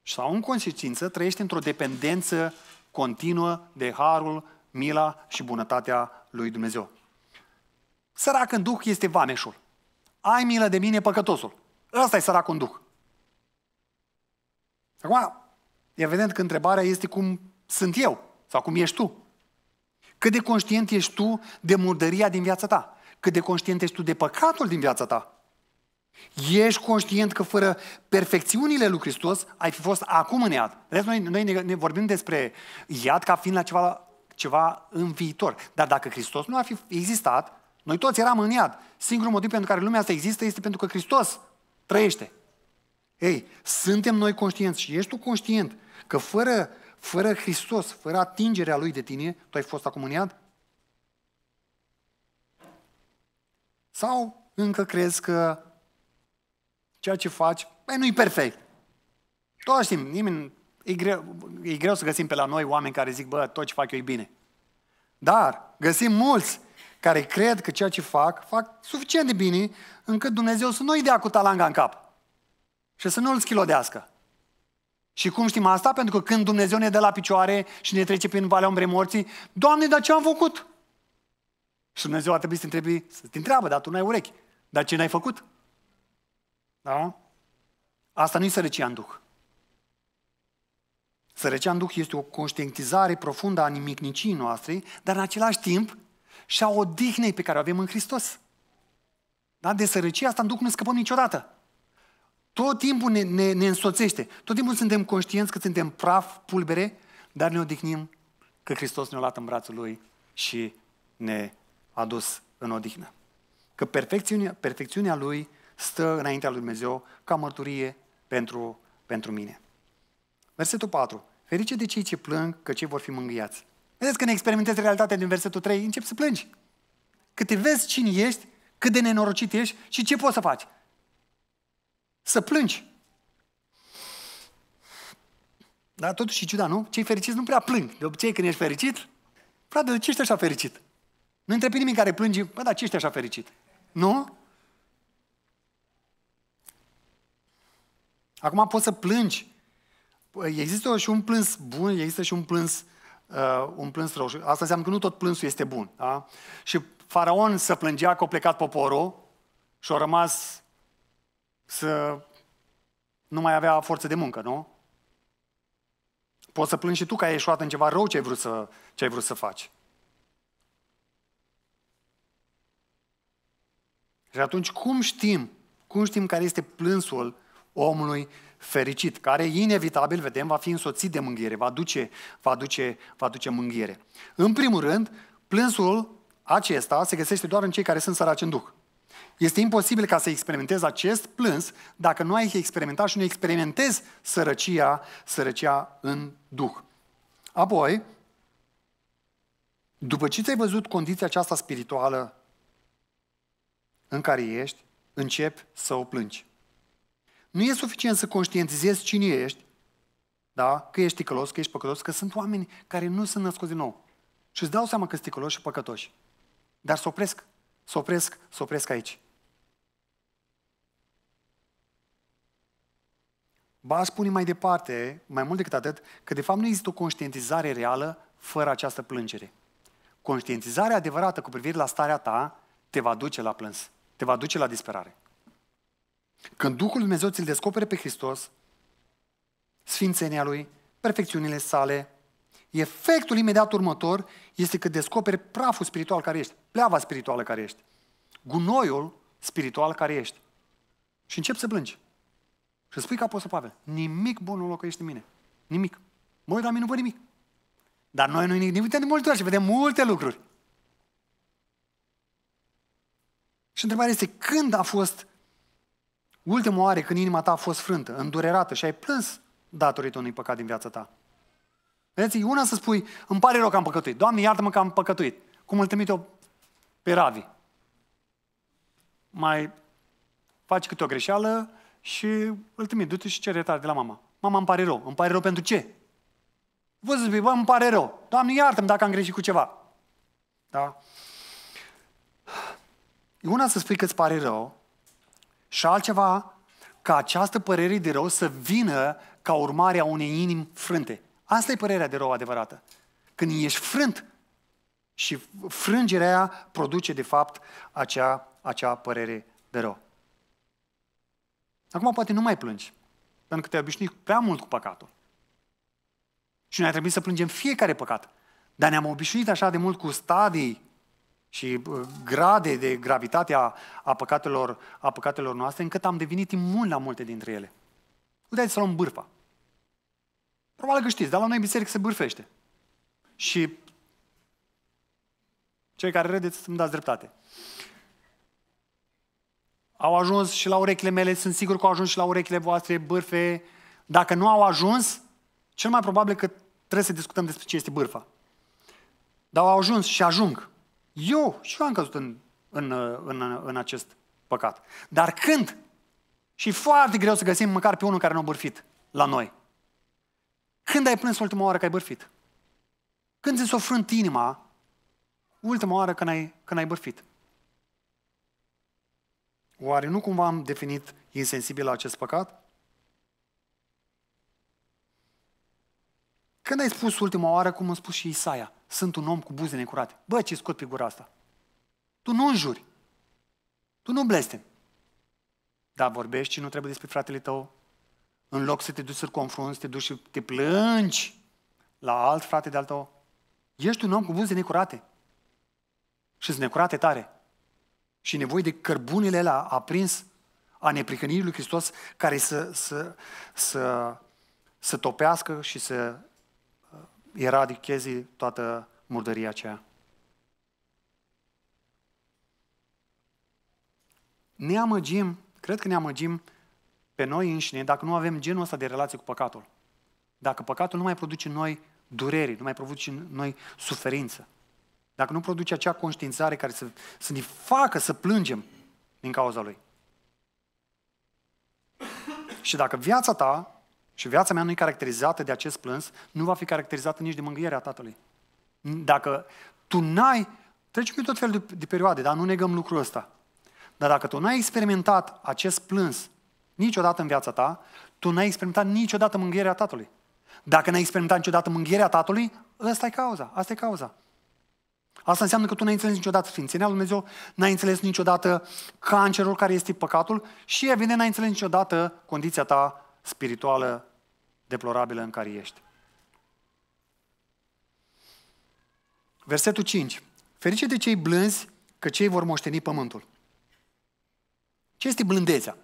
sau în consecință trăiește într-o dependență continuă de harul, mila și bunătatea lui Dumnezeu. Sărac în duh este vameșul. Ai milă de mine, păcătosul. Ăsta e sărac în duh. Acum, evident că întrebarea este cum sunt eu sau cum ești tu. Cât de conștient ești tu de murdăria din viața ta? Cât de conștient ești tu de păcatul din viața ta? Ești conștient că fără perfecțiunile lui Hristos ai fi fost acum în iad. Vedeți, noi, noi ne, ne vorbim despre iad ca fiind la ceva, ceva în viitor. Dar dacă Hristos nu ar fi existat, noi toți eram în iad. Singurul motiv pentru care lumea asta există este pentru că Hristos trăiește. Ei, suntem noi conștienți și ești tu conștient că fără, fără Hristos, fără atingerea Lui de tine, tu ai fost acum în iad? Sau încă crezi că ceea ce faci, băi, nu-i perfect. Toți știm, nimeni, e greu, e greu să găsim pe la noi oameni care zic, bă, tot ce fac eu e bine. Dar găsim mulți care cred că ceea ce fac, fac suficient de bine încât Dumnezeu să nu-i dea cu talanga în cap și să nu-l schilodească. Și cum știm asta? Pentru că când Dumnezeu ne dă la picioare și ne trece prin valea umbrei morții, Doamne, dar ce am făcut? Și Dumnezeu ar trebui să te întrebi, să te întreabă, dar tu n-ai urechi. Dar ce n-ai făcut? Da? Asta nu-i sărăcia în duh. Sărăcia în duh este o conștientizare profundă a nimicnicii noastre, dar în același timp și a odihnei pe care o avem în Hristos. Da? De sărăcia asta în Duh nu scăpăm niciodată. Tot timpul ne, ne, ne însoțește. Tot timpul suntem conștienți că suntem praf, pulbere, dar ne odihnim că Hristos ne-a luat în brațul Lui și ne a dus în odihnă. Că perfecțiunea, perfecțiunea Lui stă înaintea Lui Dumnezeu ca mărturie pentru, pentru mine. Versetul 4. Ferice de cei ce plâng, că cei vor fi mângâiați. Vedeți, când experimentezi realitatea din versetul 3, începi să plângi. Că te vezi cine ești, cât de nenorocit ești și ce poți să faci. Să plângi. Dar totuși e ciudat, nu? Cei fericiți nu prea plâng. De obicei când ești fericit, frate, de ce ești așa fericit? Nu întrebi nimeni care plânge, bă, dar ce ești așa fericit? Nu? Acum poți să plângi. Păi, există și un plâns bun, există și un plâns uh, uh, un plâns rău. Asta înseamnă că nu tot plânsul este bun. Da? Și faraon să plângea că a plecat poporul și a rămas să nu mai avea forță de muncă, nu? Poți să plângi și tu că ai ieșuat în ceva rău ce ai vrut să, ce ai vrut să faci. Și atunci cum știm? Cum știm care este plânsul omului fericit, care inevitabil, vedem, va fi însoțit de mânghiere, va duce, va duce, va duce mânghiere. În primul rând, plânsul acesta se găsește doar în cei care sunt săraci în duh. Este imposibil ca să experimentezi acest plâns dacă nu ai experimentat și nu experimentezi sărăcia, sărăcia în duh. Apoi, după ce ți-ai văzut condiția aceasta spirituală în care ești, începi să o plângi. Nu e suficient să conștientizezi cine ești, da? că ești ticălos, că ești păcătos, că sunt oameni care nu sunt născuți din nou. Și îți dau seama că sunt ticălos și păcătoși. Dar se opresc, se opresc, se opresc aici. Ba aș spune mai departe, mai mult decât atât, că de fapt nu există o conștientizare reală fără această plângere. Conștientizarea adevărată cu privire la starea ta te va duce la plâns, te va duce la disperare. Când Duhul Dumnezeu ți-l descopere pe Hristos, sfințenia Lui, perfecțiunile sale, efectul imediat următor este că descoperi praful spiritual care ești, pleava spirituală care ești, gunoiul spiritual care ești. Și încep să plângi. Și spui ca Apostol Pavel, nimic bun nu locuiește în mine. Nimic. Mă uit la mine, nu văd nimic. Dar noi nu ne uităm de multe ori și vedem multe lucruri. Și întrebarea este, când a fost Ultima oară când inima ta a fost frântă, îndurerată și ai plâns datorită unui păcat din viața ta. Vedeți, e una să spui, îmi pare rău că am păcătuit. Doamne, iartă-mă că am păcătuit. Cum îl trimite-o pe Ravi. Mai faci câte o greșeală și îl trimit, du-te și cere iertare de la mama. Mama, îmi pare rău. Îmi pare rău pentru ce? Vă zic, bă, îmi pare rău. Doamne, iartă-mă dacă am greșit cu ceva. Da? E una să spui că îți pare rău și altceva, ca această părere de rău să vină ca urmare a unei inimi frânte. Asta e părerea de rău adevărată. Când ești frânt și frângerea aia produce, de fapt, acea, acea părere de rău. Acum poate nu mai plângi, pentru că te-ai obișnuit prea mult cu păcatul. Și noi ar trebui să plângem fiecare păcat. Dar ne-am obișnuit așa de mult cu stadii și grade de gravitate a, a, păcatelor, a păcatelor noastre, încât am devenit imun la multe dintre ele. Uitați să luăm bârfa. Probabil că știți, dar la noi biserică se bârfește. Și cei care râdeți îmi dați dreptate. Au ajuns și la urechile mele, sunt sigur că au ajuns și la urechile voastre bârfe. Dacă nu au ajuns, cel mai probabil că trebuie să discutăm despre ce este bârfa. Dar au ajuns și ajung. Eu și eu am căzut în, în, în, în acest păcat. Dar când? Și foarte greu să găsim măcar pe unul care nu a bârfit la noi. Când ai plâns ultima oară că ai bârfit? Când ți s-a inima ultima oară când ai, când ai bârfit? Oare nu cumva am definit insensibil la acest păcat? Când ai spus ultima oară, cum a spus și Isaia, sunt un om cu buze necurate. Bă, ce scot pe gura asta? Tu nu înjuri. Tu nu blestem. Da, vorbești și nu trebuie despre fratele tău. În loc să te duci să-l confrunți, te duci și te plângi la alt frate de-al tău. Ești un om cu buze necurate. Și sunt necurate tare. Și nevoie de cărbunile la aprins a neprihănirii lui Hristos care să, să, să, să topească și să eradichezi toată murdăria aceea. Ne amăgim, cred că ne amăgim pe noi înșine dacă nu avem genul ăsta de relație cu păcatul. Dacă păcatul nu mai produce în noi dureri, nu mai produce în noi suferință. Dacă nu produce acea conștiințare care să, să ne facă să plângem din cauza lui. Și dacă viața ta și viața mea nu e caracterizată de acest plâns, nu va fi caracterizată nici de mângâierea Tatălui. Dacă tu n-ai, treci prin tot felul de, de perioade, dar nu negăm lucrul ăsta. Dar dacă tu n-ai experimentat acest plâns niciodată în viața ta, tu n-ai experimentat niciodată mângâierea Tatălui. Dacă n-ai experimentat niciodată mângâierea Tatălui, ăsta e cauza, asta e cauza. Asta înseamnă că tu n-ai înțeles niciodată Sfințenia Lui Dumnezeu, n-ai înțeles niciodată cancerul care este păcatul și evident n-ai înțeles niciodată condiția ta spirituală deplorabilă în care ești. Versetul 5. Ferice de cei blânzi, că cei vor moșteni pământul. Ce este blândețea?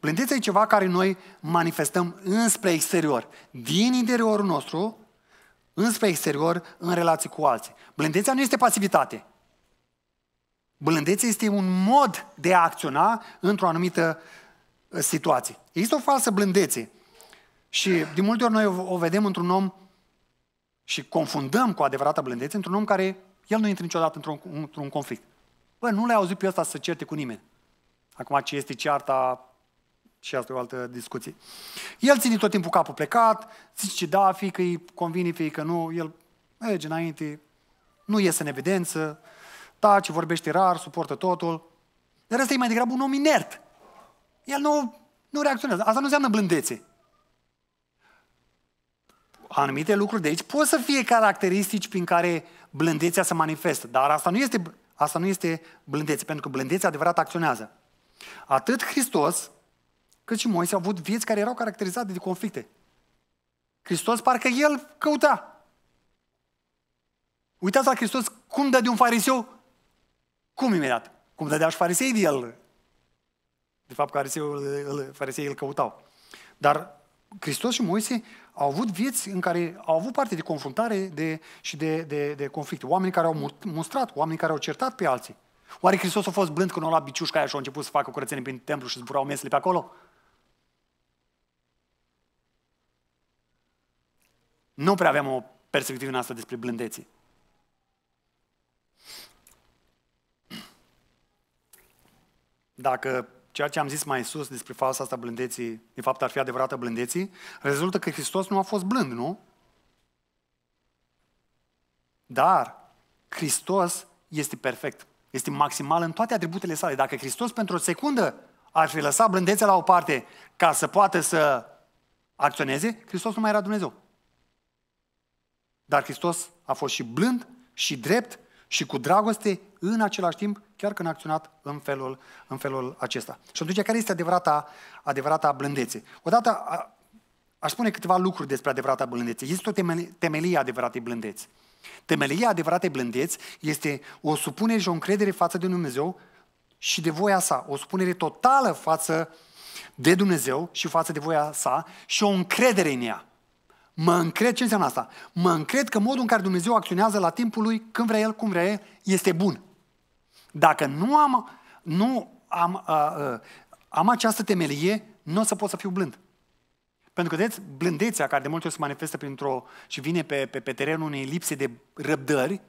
Blândețea e ceva care noi manifestăm înspre exterior, din interiorul nostru, înspre exterior, în relații cu alții. Blândețea nu este pasivitate. Blândețea este un mod de a acționa într-o anumită uh, situație. Există o falsă blândețe și de multe ori noi o vedem într-un om și confundăm cu adevărata blândețe într-un om care el nu intră niciodată într-un, într-un conflict. Bă, nu le ai auzit pe ăsta să certe cu nimeni. Acum ce este cearta și asta e o altă discuție. El ține tot timpul capul plecat, zice da, fie că îi convine, fie că nu, el merge înainte, nu iese în evidență, da, ce vorbește rar, suportă totul. Dar ăsta e mai degrabă un om inert. El nu, nu reacționează. Asta nu înseamnă blândețe anumite lucruri de aici pot să fie caracteristici prin care blândețea se manifestă, dar asta nu este, asta nu este blândețe, pentru că blândețea adevărat acționează. Atât Hristos, cât și Moise au avut vieți care erau caracterizate de conflicte. Hristos parcă el căuta. Uitați la Hristos cum dă de un fariseu, cum imediat? Cum dădea și farisei de el. De fapt, fariseul, fariseii îl căutau. Dar Hristos și Moise au avut vieți în care au avut parte de confruntare de, și de, de, de conflicte. Oameni care au mustrat, oameni care au certat pe alții. Oare Hristos a fost blând când a luat biciușca aia și a început să facă curățenie prin templu și zburau mesele pe acolo? Nu prea avem o perspectivă în asta despre blândeții. Dacă ceea ce am zis mai sus despre falsa asta blândeții, de fapt ar fi adevărată blândeții, rezultă că Hristos nu a fost blând, nu? Dar Hristos este perfect, este maximal în toate atributele sale. Dacă Hristos pentru o secundă ar fi lăsat blândețea la o parte ca să poată să acționeze, Hristos nu mai era Dumnezeu. Dar Hristos a fost și blând, și drept, și cu dragoste în același timp, chiar când a acționat în felul, în felul acesta. Și atunci, care este adevărata, adevărata blândețe? Odată a, aș spune câteva lucruri despre adevărata blândețe. Este o temelie adevăratei blândeți. Temelia adevăratei blândeți este o supunere și o încredere față de Dumnezeu și de voia sa. O supunere totală față de Dumnezeu și față de voia sa și o încredere în ea. Mă încred, ce înseamnă asta? Mă încred că modul în care Dumnezeu acționează la timpul lui, când vrea El, cum vrea El, este bun. Dacă nu am, nu am, a, uh, a, uh, am această temelie, nu o să pot să fiu blând. Pentru că, vedeți, blândețea care de multe ori se manifestă printr-o și vine pe, pe, pe terenul unei lipse de răbdări,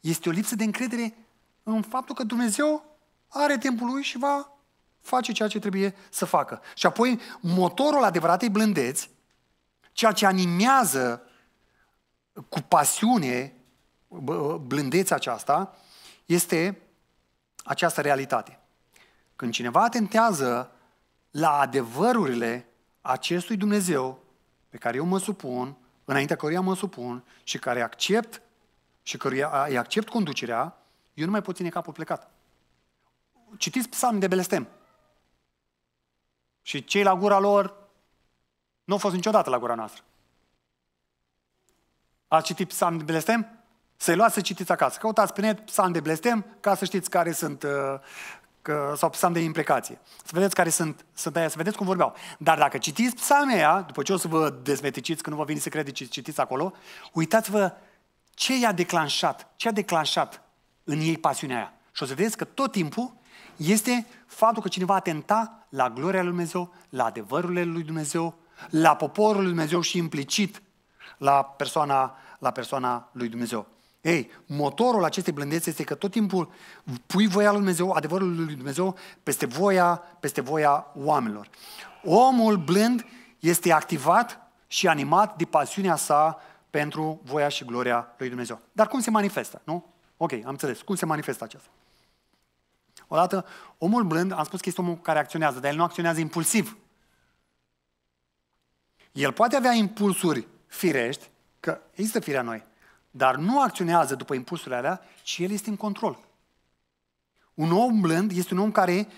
este o lipsă de încredere în faptul că Dumnezeu are timpul lui și va face ceea ce trebuie să facă. Și apoi, motorul adevăratei blândeți ceea ce animează cu pasiune blândețea aceasta este această realitate. Când cineva atentează la adevărurile acestui Dumnezeu pe care eu mă supun, înaintea căruia mă supun și care accept și căruia îi accept conducerea, eu nu mai pot ține capul plecat. Citiți psalmi de Belestem. Și cei la gura lor nu a fost niciodată la gura noastră. A citit psalm de blestem? Să-i luați să citiți acasă. Căutați pe net psalm de blestem ca să știți care sunt, uh, că, sau psalm de implicație. Să vedeți care sunt, sunt aia, să vedeți cum vorbeau. Dar dacă citiți psalmea aia, după ce o să vă dezmeticiți, că nu vă vine să credeți, citiți acolo, uitați-vă ce i-a declanșat, ce a declanșat în ei pasiunea aia. Și o să vedeți că tot timpul este faptul că cineva atenta la gloria lui Dumnezeu, la adevărurile lui Dumnezeu, la poporul lui Dumnezeu și implicit la persoana, la persoana lui Dumnezeu. Ei, motorul acestei blândețe este că tot timpul pui voia lui Dumnezeu, adevărul lui Dumnezeu, peste voia, peste voia oamenilor. Omul blând este activat și animat de pasiunea sa pentru voia și gloria lui Dumnezeu. Dar cum se manifestă, nu? Ok, am înțeles. Cum se manifestă aceasta? Odată, omul blând, am spus că este omul care acționează, dar el nu acționează impulsiv. El poate avea impulsuri firești, că există firea noi, dar nu acționează după impulsurile alea, ci el este în control. Un om blând este un om care,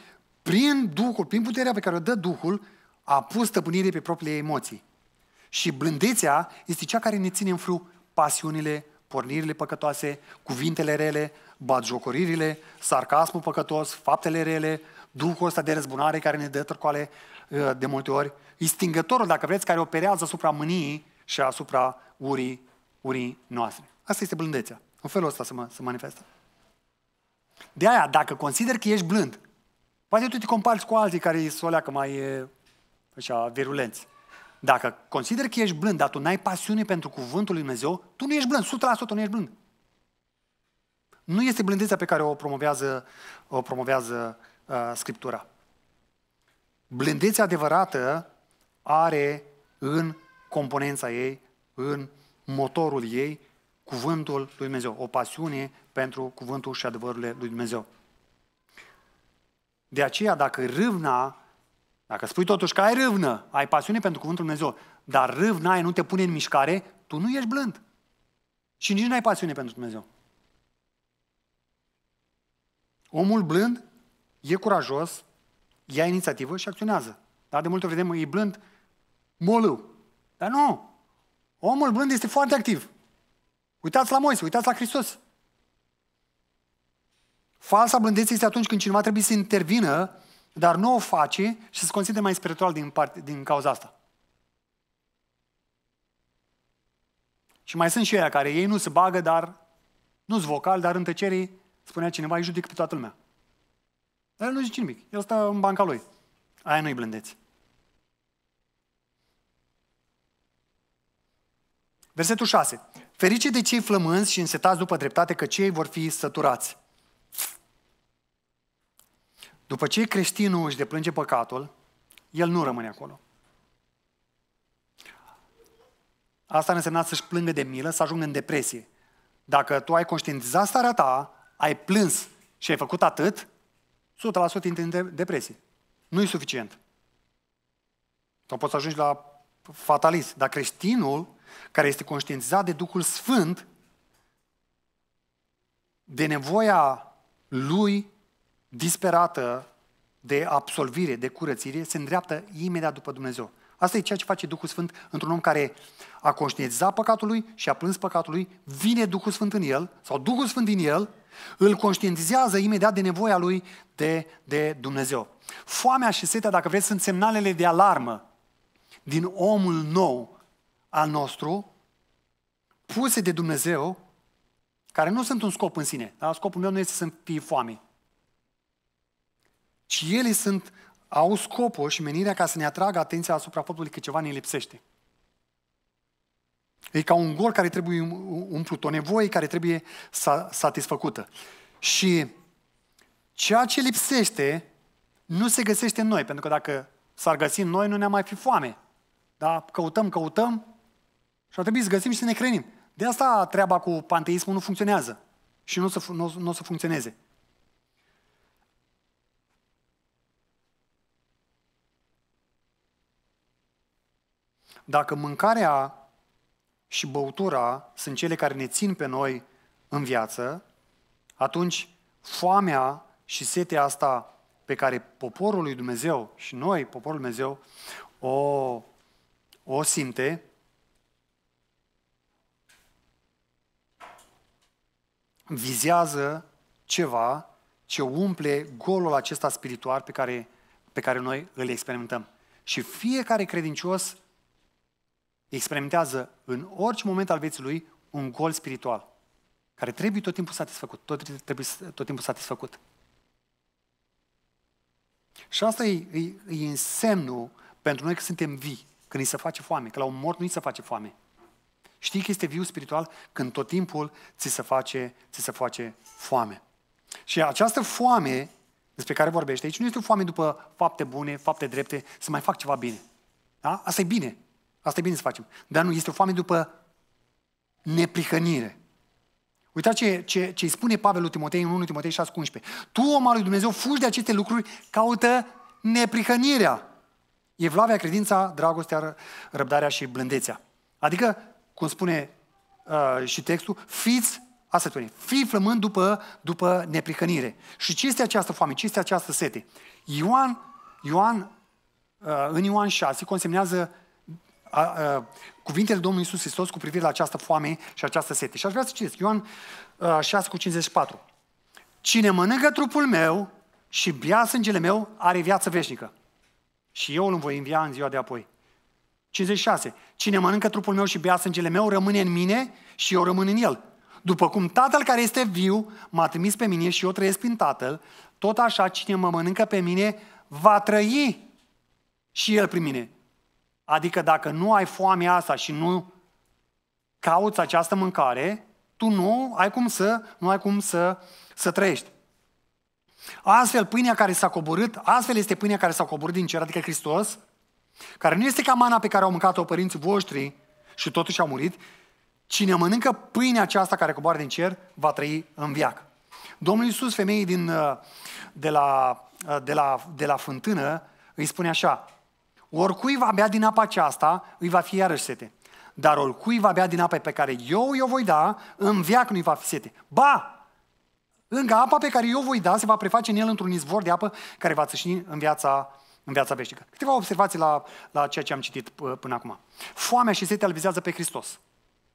prin Duhul, prin puterea pe care o dă Duhul, a pus stăpânire pe propriile emoții. Și blândețea este cea care ne ține în fru pasiunile, pornirile păcătoase, cuvintele rele, batjocoririle, sarcasmul păcătos, faptele rele, Duhul ăsta de răzbunare care ne dă târcoale Uh, de multe ori, stingătorul, dacă vreți, care operează asupra mâniei și asupra urii, urii noastre. Asta este blândețea. În felul ăsta se, se manifestă. De aia, dacă consider că ești blând, poate tu te compari cu alții care sunt o leacă mai așa, virulenți. Dacă consider că ești blând, dar tu n-ai pasiune pentru cuvântul lui Dumnezeu, tu nu ești blând, 100% nu ești blând. Nu este blândețea pe care o promovează, o promovează uh, Scriptura blândețea adevărată are în componența ei, în motorul ei, cuvântul lui Dumnezeu, o pasiune pentru cuvântul și adevărurile lui Dumnezeu. De aceea, dacă râvna, dacă spui totuși că ai râvnă, ai pasiune pentru cuvântul lui Dumnezeu, dar râvna ai nu te pune în mișcare, tu nu ești blând. Și nici nu ai pasiune pentru Dumnezeu. Omul blând e curajos, ia inițiativă și acționează. Dar de multe ori vedem, e blând, molâu. Dar nu! Omul blând este foarte activ. Uitați la Moise, uitați la Hristos. Falsa blândețe este atunci când cineva trebuie să intervină, dar nu o face și se consideră mai spiritual din, parte, din cauza asta. Și mai sunt și ei care ei nu se bagă, dar nu s vocal, dar în tăcerii spunea cineva, îi judecă pe toată lumea. Dar el nu zice nimic. El stă în banca lui. Aia nu-i blândeți. Versetul 6. Ferice de cei flămânzi și însetați după dreptate, că cei vor fi săturați. După ce creștinul își deplânge păcatul, el nu rămâne acolo. Asta ne însemna să-și plângă de milă, să ajungă în depresie. Dacă tu ai conștientizat starea ta, ai plâns și ai făcut atât, 100% intri în depresie. Nu e suficient. Sau poți să ajungi la fatalist. Dar creștinul care este conștientizat de Duhul Sfânt, de nevoia lui disperată de absolvire, de curățire, se îndreaptă imediat după Dumnezeu. Asta e ceea ce face Duhul Sfânt într-un om care a conștientizat păcatul lui și a plâns păcatul lui, vine Duhul Sfânt în el, sau Duhul Sfânt din el, îl conștientizează imediat de nevoia lui de, de Dumnezeu. Foamea și setea, dacă vreți, sunt semnalele de alarmă din omul nou al nostru, puse de Dumnezeu, care nu sunt un scop în sine. Dar Scopul meu nu este să fie foame. Ci ele sunt, au scopul și menirea ca să ne atragă atenția asupra faptului că ceva ne lipsește. E ca un gol care trebuie um, um, umplut, o nevoie care trebuie satisfăcută. Și ceea ce lipsește nu se găsește în noi, pentru că dacă s-ar găsi în noi, nu ne-am mai fi foame. Da? Căutăm, căutăm și ar trebui să găsim și să ne hrănim. De asta treaba cu panteismul nu funcționează și nu o să, nu, nu o să funcționeze. Dacă mâncarea și băutura sunt cele care ne țin pe noi în viață, atunci foamea și setea asta pe care poporul lui Dumnezeu și noi, poporul lui Dumnezeu, o, o simte, vizează ceva ce umple golul acesta spiritual pe care, pe care noi îl experimentăm. Și fiecare credincios experimentează în orice moment al vieții lui un gol spiritual, care trebuie tot timpul satisfăcut, tot, trebuie tot timpul satisfăcut. Și asta e, e, e însemnul pentru noi că suntem vii, când îi se face foame, că la un mort nu îi se face foame. Știi că este viu spiritual când tot timpul ți se face, ți se face foame. Și această foame despre care vorbește aici nu este o foame după fapte bune, fapte drepte, să mai fac ceva bine. Da? Asta e bine. Asta e bine să facem. Dar nu, este o foame după neprihănire. Uitați ce, ce, ce îi spune Pavel lui Timotei în 1 Timotei 6,11. Tu, om al lui Dumnezeu, fugi de aceste lucruri, caută neprihănirea. Evlavia, credința, dragostea, răbdarea și blândețea. Adică, cum spune uh, și textul, fiți Asta spune, flămând după, după neprihănire. Și ce este această foame, ce este această sete? Ioan, Ioan uh, în Ioan 6 consemnează a, a, cuvintele Domnului Isus Hristos cu privire la această foame și această sete. Și aș vrea să citesc Ioan a, 6 cu 54. Cine mănâncă trupul meu și bea sângele meu are viață veșnică. Și eu îl voi învia în ziua de apoi. 56. Cine mănâncă trupul meu și bea sângele meu rămâne în mine și eu rămân în el. După cum Tatăl care este viu m-a trimis pe mine și eu trăiesc prin Tatăl, tot așa cine mă mănâncă pe mine va trăi și el prin mine. Adică dacă nu ai foamea asta și nu cauți această mâncare, tu nu ai cum să, nu ai cum să, să trăiești. Astfel, pâinea care s-a coborât, astfel este pâinea care s-a coborât din cer, adică Hristos, care nu este ca mana pe care au mâncat-o părinții voștri și totuși au murit, cine mănâncă pâinea aceasta care coboară din cer, va trăi în viac. Domnul Iisus, femeii din, de, la, de, la, de la fântână, îi spune așa, Oricui va bea din apa aceasta, îi va fi iarăși sete. Dar oricui va bea din apa pe care eu o voi da, în viac nu-i va fi sete. Ba! Lângă apa pe care eu o voi da se va preface în el într-un izvor de apă care va țâșni în viața în viața veșnică. Câteva observații la, la ceea ce am citit până acum. Foamea și setea îl vizează pe Hristos.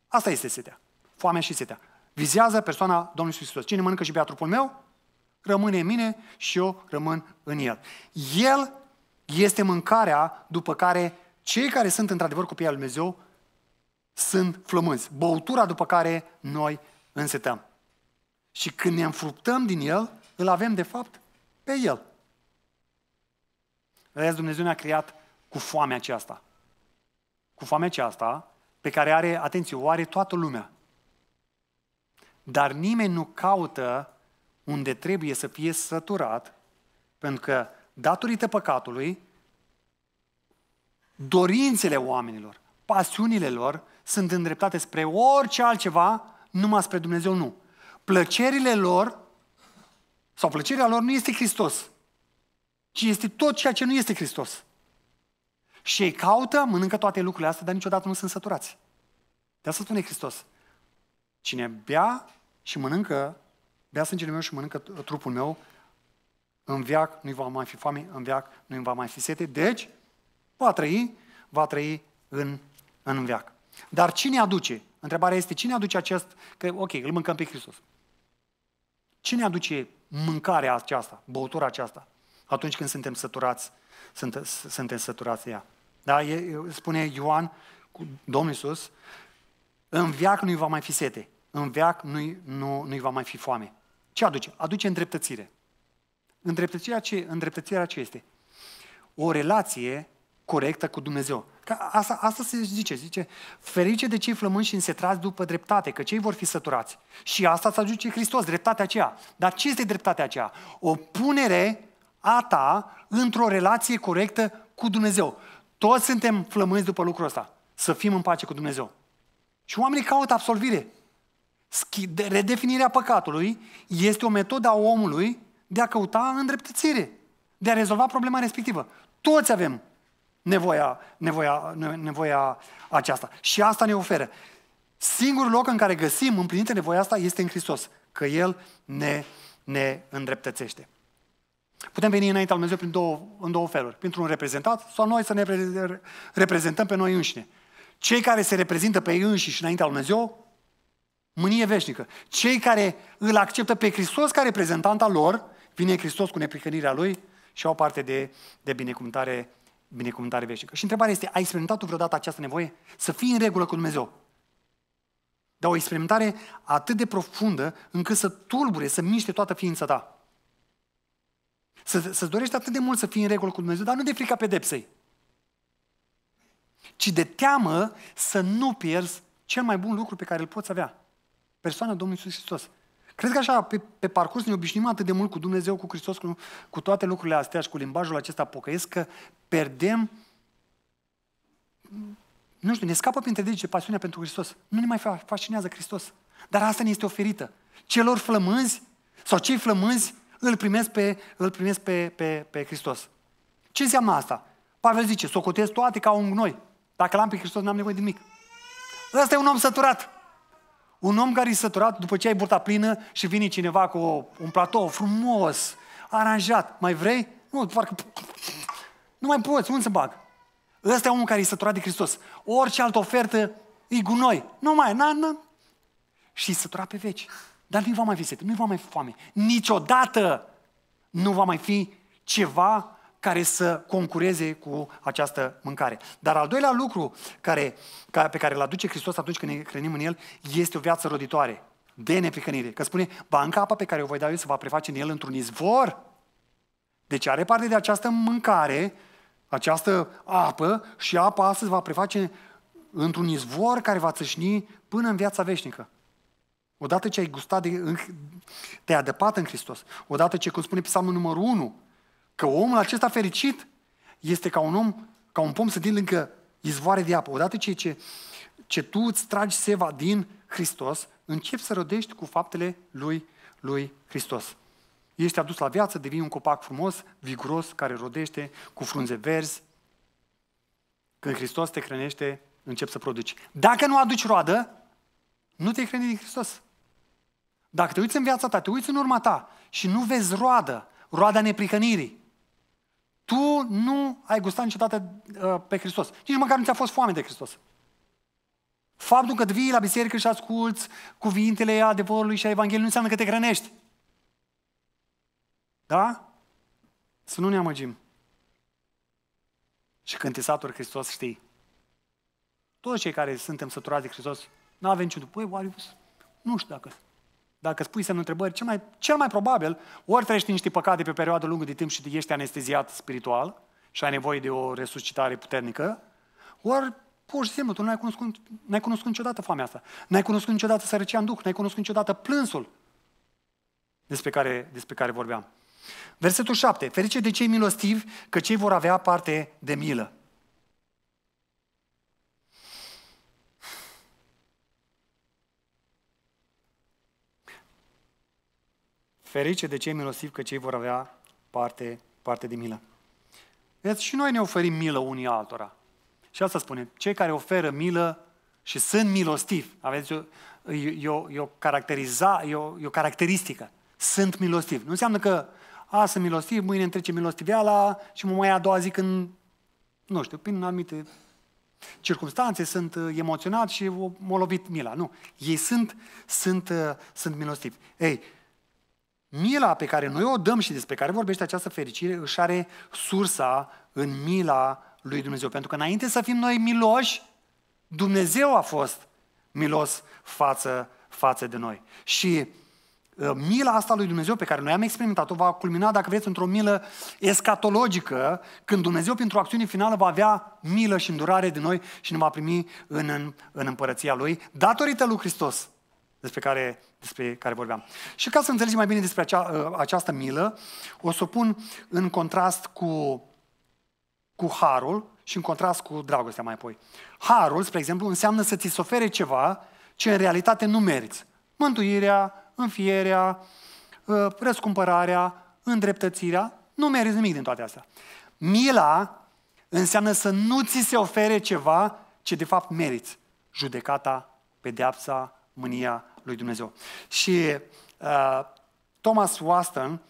Asta este setea. Foamea și setea. Vizează persoana Domnului Iisus Hristos. Cine mănâncă și bea trupul meu, rămâne în mine și eu rămân în el. El este mâncarea după care cei care sunt într-adevăr copii al Lui Dumnezeu sunt flămânzi. Băutura după care noi însetăm. Și când ne înfructăm din el, îl avem de fapt pe el. Vedeți, Dumnezeu ne-a creat cu foamea aceasta. Cu foamea aceasta pe care are, atenție, o are toată lumea. Dar nimeni nu caută unde trebuie să fie săturat, pentru că datorită păcatului, dorințele oamenilor, pasiunile lor sunt îndreptate spre orice altceva, numai spre Dumnezeu nu. Plăcerile lor sau plăcerea lor nu este Hristos, ci este tot ceea ce nu este Hristos. Și ei caută, mănâncă toate lucrurile astea, dar niciodată nu sunt săturați. De asta spune Hristos. Cine bea și mănâncă, bea sângele meu și mănâncă trupul meu, în veac nu-i va mai fi foame, în veac nu-i va mai fi sete, deci va trăi, va trăi în, în veac. Dar cine aduce? Întrebarea este cine aduce acest, că ok, îl mâncăm pe Hristos. Cine aduce mâncarea aceasta, băutura aceasta, atunci când suntem săturați, sunt, suntem săturați de ea? Da? E, spune Ioan, cu Domnul Iisus, în veac nu-i va mai fi sete, în veac nu-i, nu, nu-i va mai fi foame. Ce aduce? Aduce îndreptățire. Îndreptățirea ce, îndreptățirea ce este? O relație corectă cu Dumnezeu. Că asta, asta se zice, zice, ferice de cei flămânzi și însetrați după dreptate, că cei vor fi săturați. Și asta îți aduce Hristos, dreptatea aceea. Dar ce este dreptatea aceea? O punere a ta într-o relație corectă cu Dumnezeu. Toți suntem flămânzi după lucrul ăsta. Să fim în pace cu Dumnezeu. Și oamenii caută absolvire. Redefinirea păcatului este o metodă a omului de a căuta îndreptățire, de a rezolva problema respectivă. Toți avem nevoia, nevoia, nevoia aceasta. Și asta ne oferă. Singurul loc în care găsim împlinită nevoia asta este în Hristos, că El ne, ne îndreptățește. Putem veni înaintea lui Dumnezeu prin două, în două feluri. Printr-un reprezentat sau noi să ne reprezentăm pe noi înșine. Cei care se reprezintă pe ei înșiși înaintea lui Dumnezeu, mânie veșnică. Cei care îl acceptă pe Hristos ca reprezentant al lor Vine Hristos cu neprihănirea Lui și au parte de, de binecuvântare, binecuvântare veșnică. Și întrebarea este, ai experimentat vreodată această nevoie? Să fii în regulă cu Dumnezeu. Dar o experimentare atât de profundă încât să tulbure, să miște toată ființa ta. Să, să dorești atât de mult să fii în regulă cu Dumnezeu, dar nu de frica pedepsei, ci de teamă să nu pierzi cel mai bun lucru pe care îl poți avea. Persoana Domnului Iisus Hristos. Cred că așa, pe, pe parcurs ne obișnim atât de mult cu Dumnezeu, cu Hristos, cu, cu toate lucrurile astea și cu limbajul acesta pocăiesc, că perdem, nu știu, ne scapă printre degete pasiunea pentru Hristos. Nu ne mai fascinează Hristos. Dar asta ne este oferită. Celor flămânzi sau cei flămânzi îl primesc pe, îl primesc pe, pe, pe Hristos. Ce înseamnă asta? Pavel zice, socotez toate ca un gnoi. Dacă l-am pe Hristos, n-am nevoie de nimic. Ăsta e un om săturat. Un om care e săturat după ce ai burta plină și vine cineva cu un platou frumos, aranjat. Mai vrei? Nu, parcă... Nu mai poți, unde să bag? Ăsta e omul care e săturat de Hristos. Orice altă ofertă e gunoi. Nu mai, na, na. Și săturat pe veci. Dar nu-i va mai fi sete, nu-i va mai fi foame. Niciodată nu va mai fi ceva care să concureze cu această mâncare. Dar al doilea lucru care, pe care îl aduce Hristos atunci când ne hrănim în El este o viață roditoare, de neprihănire. Că spune, banca apa pe care o voi da eu să va preface în El într-un izvor. Deci are parte de această mâncare, această apă și apa astăzi va preface într-un izvor care va țâșni până în viața veșnică. Odată ce ai gustat de, te-ai adăpat în Hristos, odată ce, cum spune psalmul numărul 1, Că omul acesta fericit este ca un om, ca un pom să din lângă izvoare de apă. Odată ce, ce, ce tu îți tragi seva din Hristos, începi să rodești cu faptele lui, lui Hristos. Ești adus la viață, devii un copac frumos, viguros, care rodește cu frunze verzi. Când Hristos te hrănește, începi să produci. Dacă nu aduci roadă, nu te hrăni din Hristos. Dacă te uiți în viața ta, te uiți în urma ta și nu vezi roadă, roada neprihănirii, tu nu ai gustat niciodată uh, pe Hristos. Nici măcar nu ți-a fost foame de Hristos. Faptul că vii la biserică și asculți cuvintele adevărului și a Evangheliei nu înseamnă că te hrănești. Da? Să nu ne amăgim. Și când te saturi Hristos, știi. Toți cei care suntem săturați de Hristos, nu avem niciun... Păi, oare... Nu știu dacă dacă spui semnul întrebări, cel mai, cel mai probabil, ori trăiești niște păcate pe perioadă lungă de timp și ești anesteziat spiritual și ai nevoie de o resuscitare puternică, ori pur și simplu, tu nu ai cunoscut, n-ai cunoscut niciodată foamea asta, n-ai cunoscut niciodată sărăcia în duh, n-ai cunoscut niciodată plânsul despre care, despre care vorbeam. Versetul 7. Ferice de cei milostivi, că cei vor avea parte de milă. Ferice de cei milosivi, că cei vor avea parte, parte de milă. Vedeți, și noi ne oferim milă unii altora. Și asta spune, cei care oferă milă și sunt milostivi, aveți o, o, o, caracteriza, o, o caracteristică, sunt milostivi. Nu înseamnă că a, sunt milostiv, mâine îmi trece milostiveala și mă mai a doua zi când, nu știu, prin anumite circunstanțe, sunt uh, emoționat și m-a lovit mila. Nu, ei sunt, sunt, uh, sunt milostivi. Ei, Mila pe care noi o dăm și despre care vorbește această fericire își are sursa în mila lui Dumnezeu. Pentru că înainte să fim noi miloși, Dumnezeu a fost milos față, față de noi. Și ă, mila asta lui Dumnezeu pe care noi am experimentat-o va culmina, dacă vreți, într-o milă escatologică, când Dumnezeu, pentru acțiune finală, va avea milă și îndurare de noi și ne va primi în, în, în împărăția Lui, datorită lui Hristos despre care, despre care vorbeam. Și ca să înțelegem mai bine despre acea, ă, această milă, o să o pun în contrast cu, cu harul și în contrast cu dragostea mai apoi. Harul, spre exemplu, înseamnă să ți se ofere ceva ce în realitate nu meriți. Mântuirea, înfierea, ă, răscumpărarea, îndreptățirea, nu meriți nimic din toate astea. Mila înseamnă să nu ți se ofere ceva ce de fapt meriți. Judecata, pedeapsa, mânia lui Dumnezeu. Și uh, Thomas Waston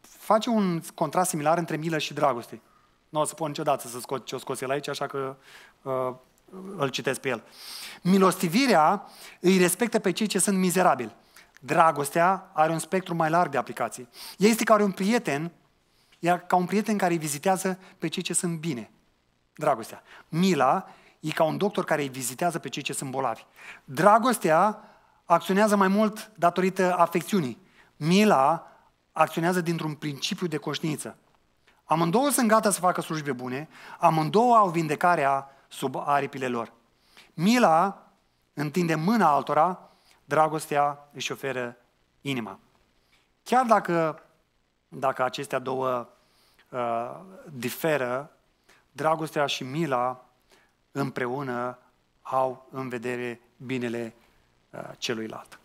face un contrast similar între milă și dragoste. Nu o să pun niciodată să scot ce o scos el aici, așa că uh, îl citesc pe el. Milostivirea îi respectă pe cei ce sunt mizerabili. Dragostea are un spectru mai larg de aplicații. Ea este ca un prieten, ea ca un prieten care îi vizitează pe cei ce sunt bine. Dragostea. Mila E ca un doctor care îi vizitează pe cei ce sunt bolavi. Dragostea acționează mai mult datorită afecțiunii. Mila acționează dintr-un principiu de conștiință. Amândouă sunt gata să facă slujbe bune, amândouă au vindecarea sub aripile lor. Mila întinde mâna altora, dragostea își oferă inima. Chiar dacă, dacă acestea două uh, diferă, dragostea și mila împreună au în vedere binele uh, celuilalt.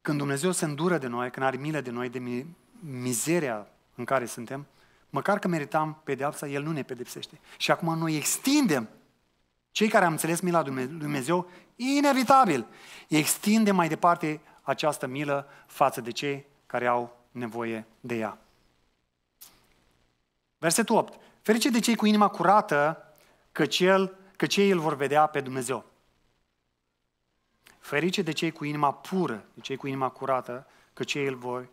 Când Dumnezeu se îndură de noi, când are milă de noi, de mizeria în care suntem, măcar că meritam pedeapsa, El nu ne pedepsește. Și acum noi extindem cei care am înțeles mila lui Dumnezeu, inevitabil, extinde mai departe această milă față de cei care au nevoie de ea. Versetul 8. Ferice de cei cu inima curată, că, cel, că cei îl vor vedea pe Dumnezeu. Ferice de cei cu inima pură, de cei cu inima curată, că cei îl vor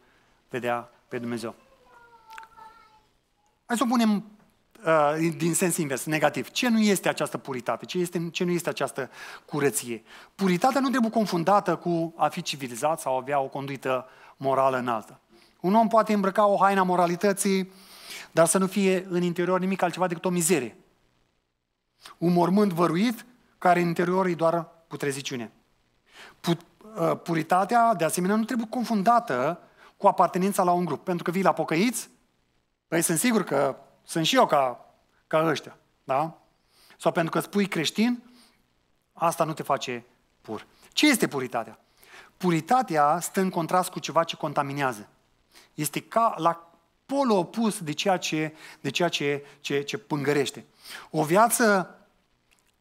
vedea pe Dumnezeu. Hai să o punem uh, din sens invers, negativ. Ce nu este această puritate? Ce, este, ce nu este această curăție? Puritatea nu trebuie confundată cu a fi civilizat sau a avea o conduită morală înaltă. Un om poate îmbrăca o haină a moralității, uh, dar să nu fie în interior nimic altceva decât o mizerie. Un mormânt văruit, care în interior e doar putreziciune. Put, uh, puritatea, de asemenea, nu trebuie confundată cu apartenința la un grup, pentru că vii la pocăiți, păi sunt sigur că sunt și eu ca, ca ăștia, da? Sau pentru că spui creștin, asta nu te face pur. Ce este puritatea? Puritatea stă în contrast cu ceva ce contaminează. Este ca la polul opus de ceea ce, de ceea ce, ce, ce pângărește. O viață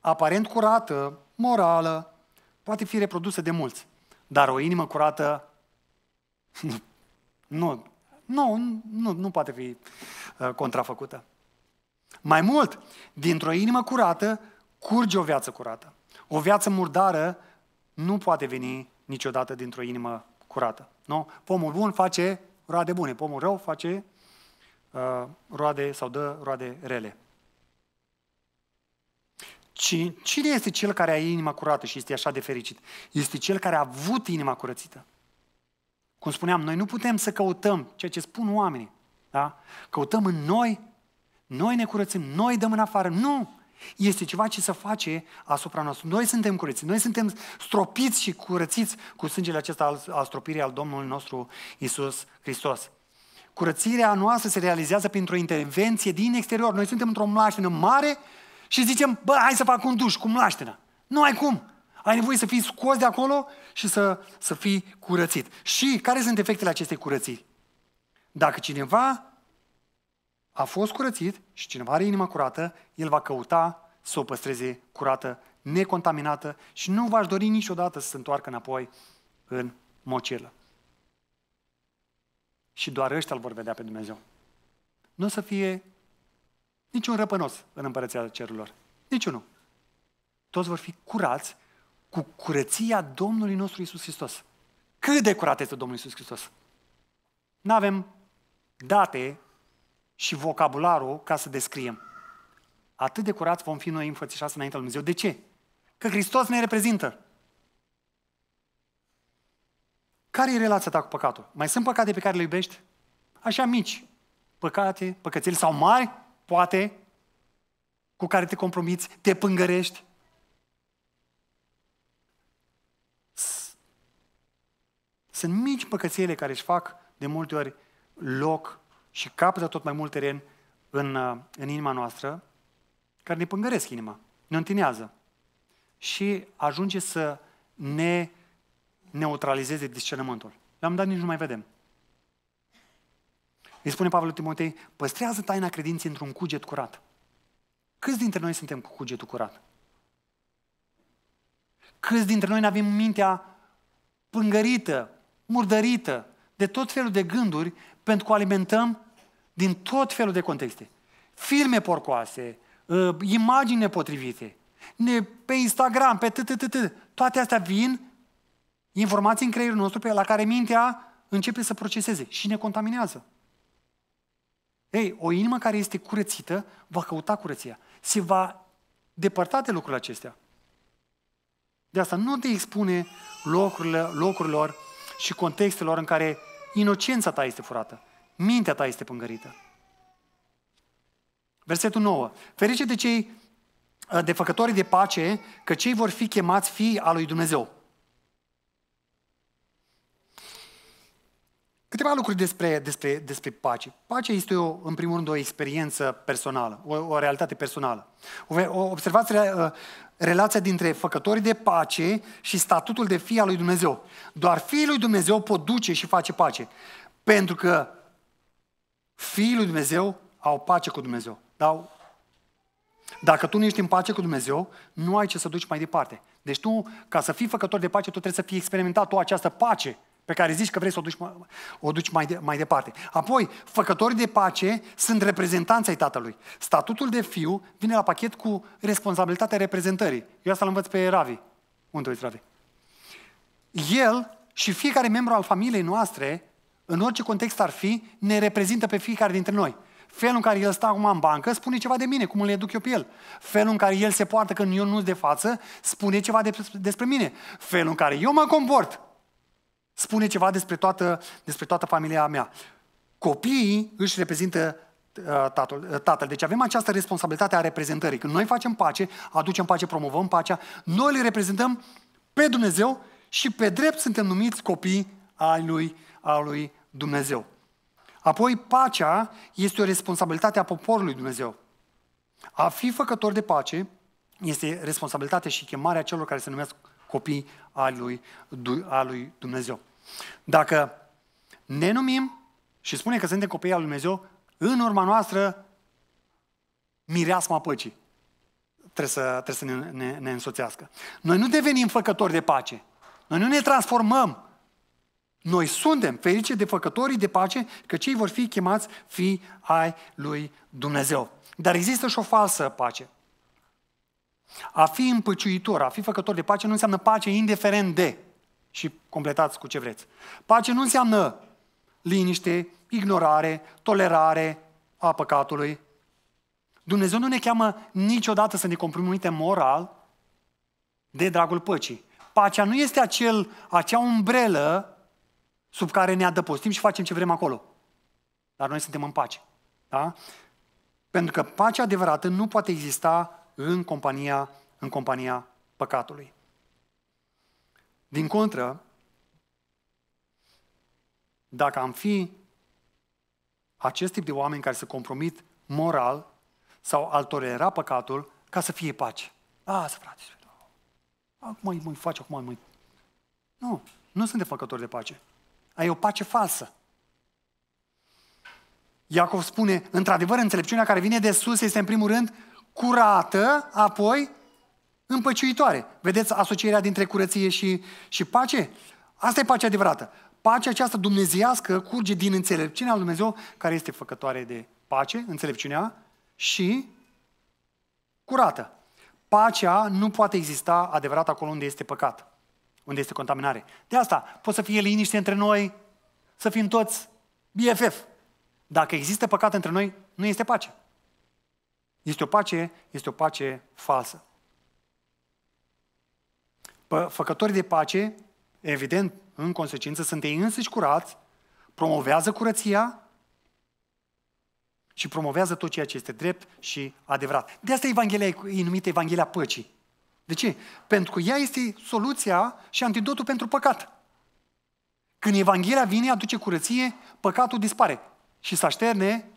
aparent curată, morală, poate fi reprodusă de mulți, dar o inimă curată nu, nu, nu, nu poate fi uh, contrafăcută. Mai mult, dintr-o inimă curată curge o viață curată. O viață murdară nu poate veni niciodată dintr-o inimă curată. Nu? Pomul bun face roade bune, pomul rău face uh, roade sau dă roade rele. Cine este cel care are inima curată și este așa de fericit? Este cel care a avut inima curățită. Cum spuneam, noi nu putem să căutăm ceea ce spun oamenii. Da? Căutăm în noi, noi ne curățim, noi dăm în afară. Nu! Este ceva ce se face asupra noastră. Noi suntem curățiți, noi suntem stropiți și curățiți cu sângele acesta al, al stropirii al Domnului nostru Isus Hristos. Curățirea noastră se realizează printr-o intervenție din exterior. Noi suntem într-o mlaștină mare și zicem, bă, hai să fac un duș cu mlaștină. Nu ai cum. Ai nevoie să fii scos de acolo și să, să fii curățit. Și care sunt efectele acestei curățiri? Dacă cineva a fost curățit și cineva are inima curată, el va căuta să o păstreze curată, necontaminată și nu va-și dori niciodată să se întoarcă înapoi în mocelă. Și doar ăștia îl vor vedea pe Dumnezeu. Nu o să fie niciun răpănos în împărăția cerurilor. Niciunul. Toți vor fi curați cu curăția Domnului nostru Isus Hristos. Cât de curat este Domnul Isus Hristos? Nu avem date și vocabularul ca să descriem. Atât de curați vom fi noi înfățișați înaintea Lui Dumnezeu. De ce? Că Hristos ne reprezintă. Care e relația ta cu păcatul? Mai sunt păcate pe care le iubești? Așa mici. Păcate, păcățeli sau mari, poate, cu care te compromiți, te pângărești. Sunt mici păcățele care își fac de multe ori loc și capătă tot mai mult teren în, în inima noastră, care ne pângăresc inima, ne întinează și ajunge să ne neutralizeze discernământul. L-am dat nici nu mai vedem. Îi spune Pavel Timotei, păstrează taina credinței într-un cuget curat. Câți dintre noi suntem cu cugetul curat? Câți dintre noi ne avem mintea pângărită, murdărită de tot felul de gânduri pentru că o alimentăm din tot felul de contexte. Filme porcoase, ă, imagini nepotrivite, pe Instagram, pe t toate astea vin informații în creierul nostru pe la care mintea începe să proceseze și ne contaminează. Ei, o inimă care este curățită va căuta curăția. Se va depărta de lucrurile acestea. De asta nu te expune locurile, locurilor și contextelor în care inocența ta este furată, mintea ta este pângărită. Versetul 9. Ferice de cei de făcătorii de pace, că cei vor fi chemați fii al lui Dumnezeu. Câteva lucruri despre, despre, despre pace. Pace este, o, în primul rând, o experiență personală, o, o realitate personală. Observați uh, relația dintre făcătorii de pace și statutul de fii al lui Dumnezeu. Doar fiii lui Dumnezeu pot duce și face pace. Pentru că fiii lui Dumnezeu au pace cu Dumnezeu. Dar dacă tu nu ești în pace cu Dumnezeu, nu ai ce să duci mai departe. Deci tu, ca să fii făcător de pace, tu trebuie să fii experimentat tu această pace pe care zici că vrei să o duci, o duci mai, de, mai departe. Apoi, făcătorii de pace sunt reprezentanții ai tatălui. Statutul de fiu vine la pachet cu responsabilitatea reprezentării. Eu asta îl învăț pe Ravi. Unde uiți, Ravi? El și fiecare membru al familiei noastre, în orice context ar fi, ne reprezintă pe fiecare dintre noi. Felul în care el stă acum în bancă spune ceva de mine, cum îl educ eu pe el. Felul în care el se poartă când eu nu sunt de față spune ceva de, despre mine. Felul în care eu mă comport spune ceva despre toată, despre toată familia mea. Copiii își reprezintă uh, tatăl, uh, tatăl. Deci avem această responsabilitate a reprezentării. Când noi facem pace, aducem pace, promovăm pacea, noi le reprezentăm pe Dumnezeu și pe drept suntem numiți copii al lui, al lui Dumnezeu. Apoi, pacea este o responsabilitate a poporului Dumnezeu. A fi făcător de pace este responsabilitatea și chemarea celor care se numesc copii al lui, al lui Dumnezeu. Dacă ne numim și spune că suntem copii al lui Dumnezeu, în urma noastră mireasma păcii trebuie să, trebuie să ne, ne, ne însoțească. Noi nu devenim făcători de pace. Noi nu ne transformăm. Noi suntem ferice de făcătorii de pace, că cei vor fi chemați fi ai lui Dumnezeu. Dar există și o falsă pace. A fi împăciuitor, a fi făcător de pace nu înseamnă pace indiferent de. Și completați cu ce vreți. Pace nu înseamnă liniște, ignorare, tolerare a păcatului. Dumnezeu nu ne cheamă niciodată să ne compromitem moral de dragul păcii. Pacea nu este acel, acea umbrelă sub care ne adăpostim și facem ce vrem acolo. Dar noi suntem în pace. Da? Pentru că pacea adevărată nu poate exista în compania, în compania păcatului. Din contră, dacă am fi acest tip de oameni care se compromit moral sau al tolera păcatul ca să fie pace. Lasă, frate, acum mă face, acum mă... Nu, nu sunt de făcători de pace. Ai o pace falsă. Iacov spune, într-adevăr, înțelepciunea care vine de sus este în primul rând curată, apoi împăciuitoare. Vedeți asocierea dintre curăție și, și pace? Asta e pacea adevărată. Pacea aceasta dumnezeiască curge din înțelepciunea lui Dumnezeu, care este făcătoare de pace, înțelepciunea, și curată. Pacea nu poate exista adevărat acolo unde este păcat, unde este contaminare. De asta pot să fie liniște între noi, să fim toți BFF. Dacă există păcat între noi, nu este pace. Este o pace, este o pace falsă. Făcătorii de pace, evident, în consecință, sunt ei însăși curați, promovează curăția și promovează tot ceea ce este drept și adevărat. De asta Evanghelia e numită Evanghelia Păcii. De ce? Pentru că ea este soluția și antidotul pentru păcat. Când Evanghelia vine, aduce curăție, păcatul dispare și să așterne,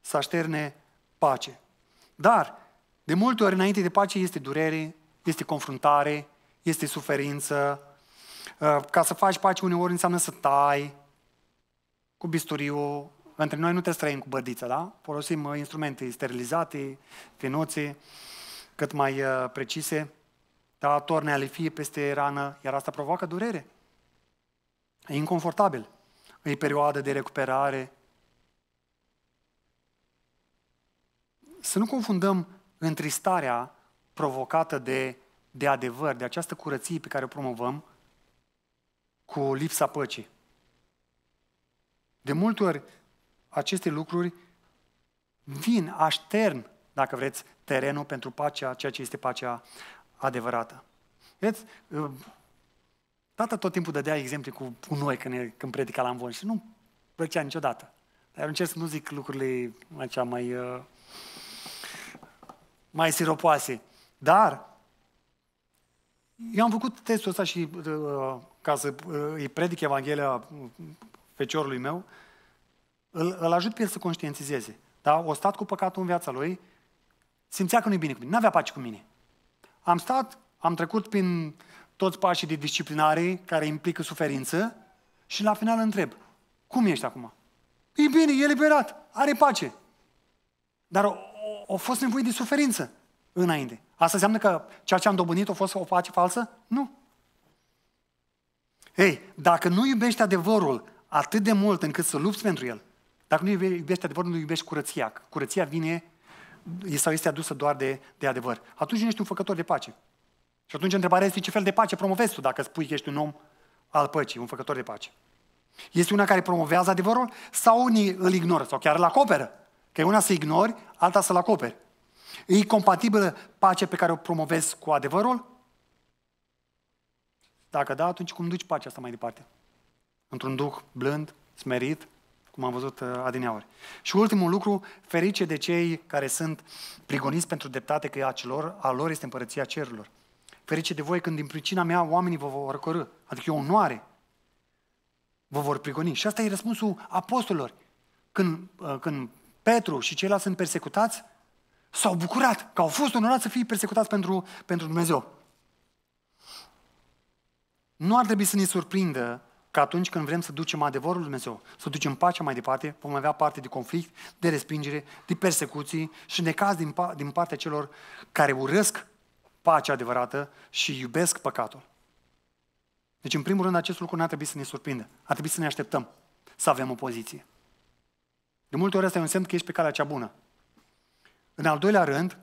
să așterne pace. Dar, de multe ori înainte de pace este durere, este confruntare, este suferință. Uh, ca să faci pace uneori înseamnă să tai cu bisturiu. Între noi nu te străim cu bărdița, da? Folosim uh, instrumente sterilizate, finuțe, cât mai uh, precise. Dar torne ale fie peste rană, iar asta provoacă durere. E inconfortabil. E perioadă de recuperare, Să nu confundăm întristarea provocată de, de adevăr, de această curăție pe care o promovăm, cu lipsa păcii. De multe ori, aceste lucruri vin, aștern, dacă vreți, terenul pentru pacea, ceea ce este pacea adevărată. Vedeți, uh, tata tot timpul dădea exemple cu, cu noi când, când predica la învon și nu plăcea niciodată. Dar eu încerc să nu zic lucrurile cea mai uh, mai siropoase. Dar eu am făcut testul ăsta și uh, ca să uh, îi predic Evanghelia uh, feciorului meu, îl, îl ajut pe el să conștientizeze. Da, o stat cu păcatul în viața lui, simțea că nu-i bine cu mine, n-avea pace cu mine. Am stat, am trecut prin toți pașii de disciplinare care implică suferință și la final întreb, cum ești acum? E bine, e liberat, are pace. Dar a fost nevoie de suferință înainte. Asta înseamnă că ceea ce am dobândit a fost o face falsă? Nu. Ei, dacă nu iubești adevărul atât de mult încât să lupți pentru el, dacă nu iubești adevărul, nu iubești curăția. Curăția vine sau este adusă doar de, de adevăr. Atunci nu ești un făcător de pace. Și atunci întrebarea este ce fel de pace promovezi tu dacă spui că ești un om al păcii, un făcător de pace. Este una care promovează adevărul sau unii îl ignoră sau chiar îl acoperă? Că una să ignori, alta să-l acoperi. E compatibilă pacea pe care o promovezi cu adevărul? Dacă da, atunci cum duci pacea asta mai departe? Într-un duc blând, smerit, cum am văzut uh, adineauri. Și ultimul lucru, ferice de cei care sunt prigoniți pentru dreptate, că a, celor, a lor este împărăția cerurilor. Ferice de voi când din pricina mea oamenii vă vor răcorâ, adică e o onoare, vă vor prigoni. Și asta e răspunsul apostolilor. Când, uh, când Petru și ceilalți sunt persecutați, s-au bucurat că au fost onorați să fie persecutați pentru, pentru Dumnezeu. Nu ar trebui să ne surprindă că atunci când vrem să ducem adevărul lui Dumnezeu, să ducem pacea mai departe, vom avea parte de conflict, de respingere, de persecuții și necaz din, din partea celor care urăsc pacea adevărată și iubesc păcatul. Deci, în primul rând, acest lucru nu ar trebui să ne surprindă. Ar trebui să ne așteptăm să avem o poziție. De multe ori asta e un semn că ești pe calea cea bună. În al doilea rând,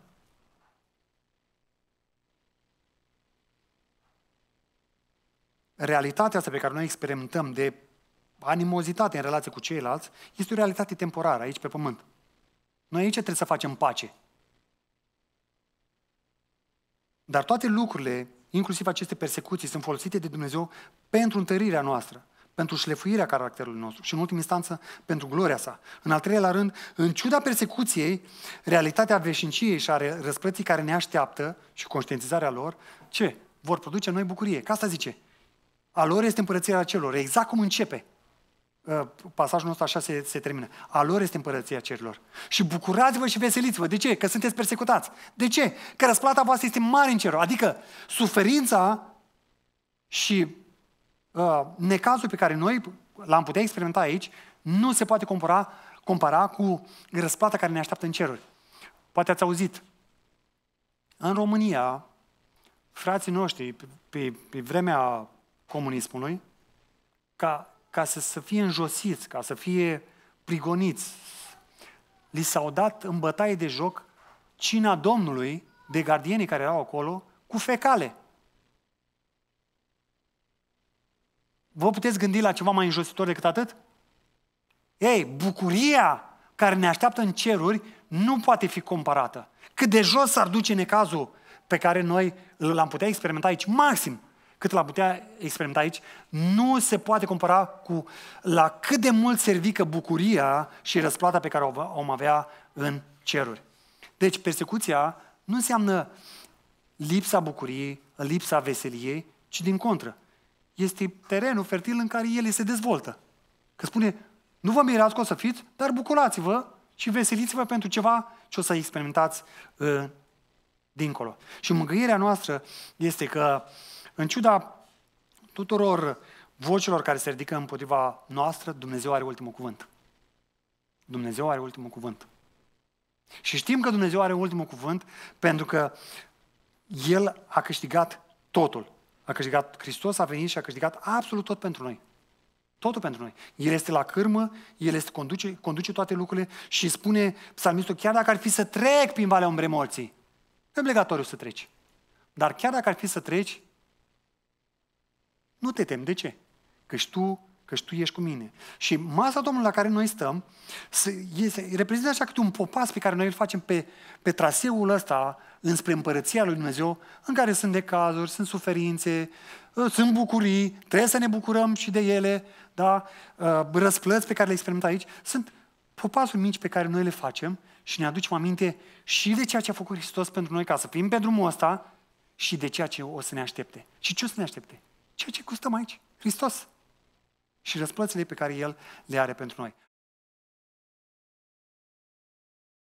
realitatea asta pe care noi experimentăm de animozitate în relație cu ceilalți este o realitate temporară aici pe pământ. Noi aici trebuie să facem pace. Dar toate lucrurile, inclusiv aceste persecuții, sunt folosite de Dumnezeu pentru întărirea noastră pentru șlefuirea caracterului nostru și, în ultimă instanță, pentru gloria sa. În al treilea rând, în ciuda persecuției, realitatea veșniciei și a răsplății care ne așteaptă și conștientizarea lor, ce? Vor produce noi bucurie. Ca asta zice. A lor este împărăția celor. Exact cum începe. Uh, pasajul nostru așa se, se termină. A lor este împărăția cerilor. Și bucurați-vă și veseliți-vă. De ce? Că sunteți persecutați. De ce? Că răsplata voastră este mare în cer. Adică suferința și Uh, necazul pe care noi l-am putea experimenta aici nu se poate compara, compara cu răsplata care ne așteaptă în ceruri. Poate ați auzit, în România, frații noștri, pe, pe vremea comunismului, ca, ca să, să fie înjosiți, ca să fie prigoniți, li s-au dat în bătaie de joc cina Domnului de gardienii care erau acolo cu fecale. Vă puteți gândi la ceva mai înjositor decât atât? Ei, bucuria care ne așteaptă în ceruri nu poate fi comparată. Cât de jos s-ar duce necazul pe care noi l-am putea experimenta aici, maxim cât l-am putea experimenta aici, nu se poate compara cu la cât de mult servică bucuria și răsplata pe care o vom avea în ceruri. Deci persecuția nu înseamnă lipsa bucuriei, lipsa veseliei, ci din contră este terenul fertil în care ele se dezvoltă. Că spune, nu vă mirați că o să fiți, dar bucurați-vă și veseliți-vă pentru ceva ce o să experimentați uh, dincolo. Și mângâierea noastră este că, în ciuda tuturor vocilor care se ridică împotriva noastră, Dumnezeu are ultimul cuvânt. Dumnezeu are ultimul cuvânt. Și știm că Dumnezeu are ultimul cuvânt pentru că El a câștigat totul. A câștigat Hristos, a venit și a câștigat absolut tot pentru noi. Totul pentru noi. El este la cârmă, El este conduce, conduce toate lucrurile și spune psalmistul, chiar dacă ar fi să trec prin Valea Umbrei Morții, e obligatoriu să treci. Dar chiar dacă ar fi să treci, nu te temi. De ce? Că și tu că tu ești cu mine. Și masa Domnului la care noi stăm este, reprezintă așa câte un popas pe care noi îl facem pe, pe traseul ăsta înspre împărăția lui Dumnezeu, în care sunt decazuri, sunt suferințe, ă, sunt bucurii, trebuie să ne bucurăm și de ele, da? Ă, răsplăți pe care le experimentăm aici, sunt popasuri mici pe care noi le facem și ne aducem aminte și de ceea ce a făcut Hristos pentru noi ca să fim pe drumul ăsta și de ceea ce o să ne aștepte. Și ce o să ne aștepte? Ceea ce costăm aici, Hristos și răsplățile pe care El le are pentru noi.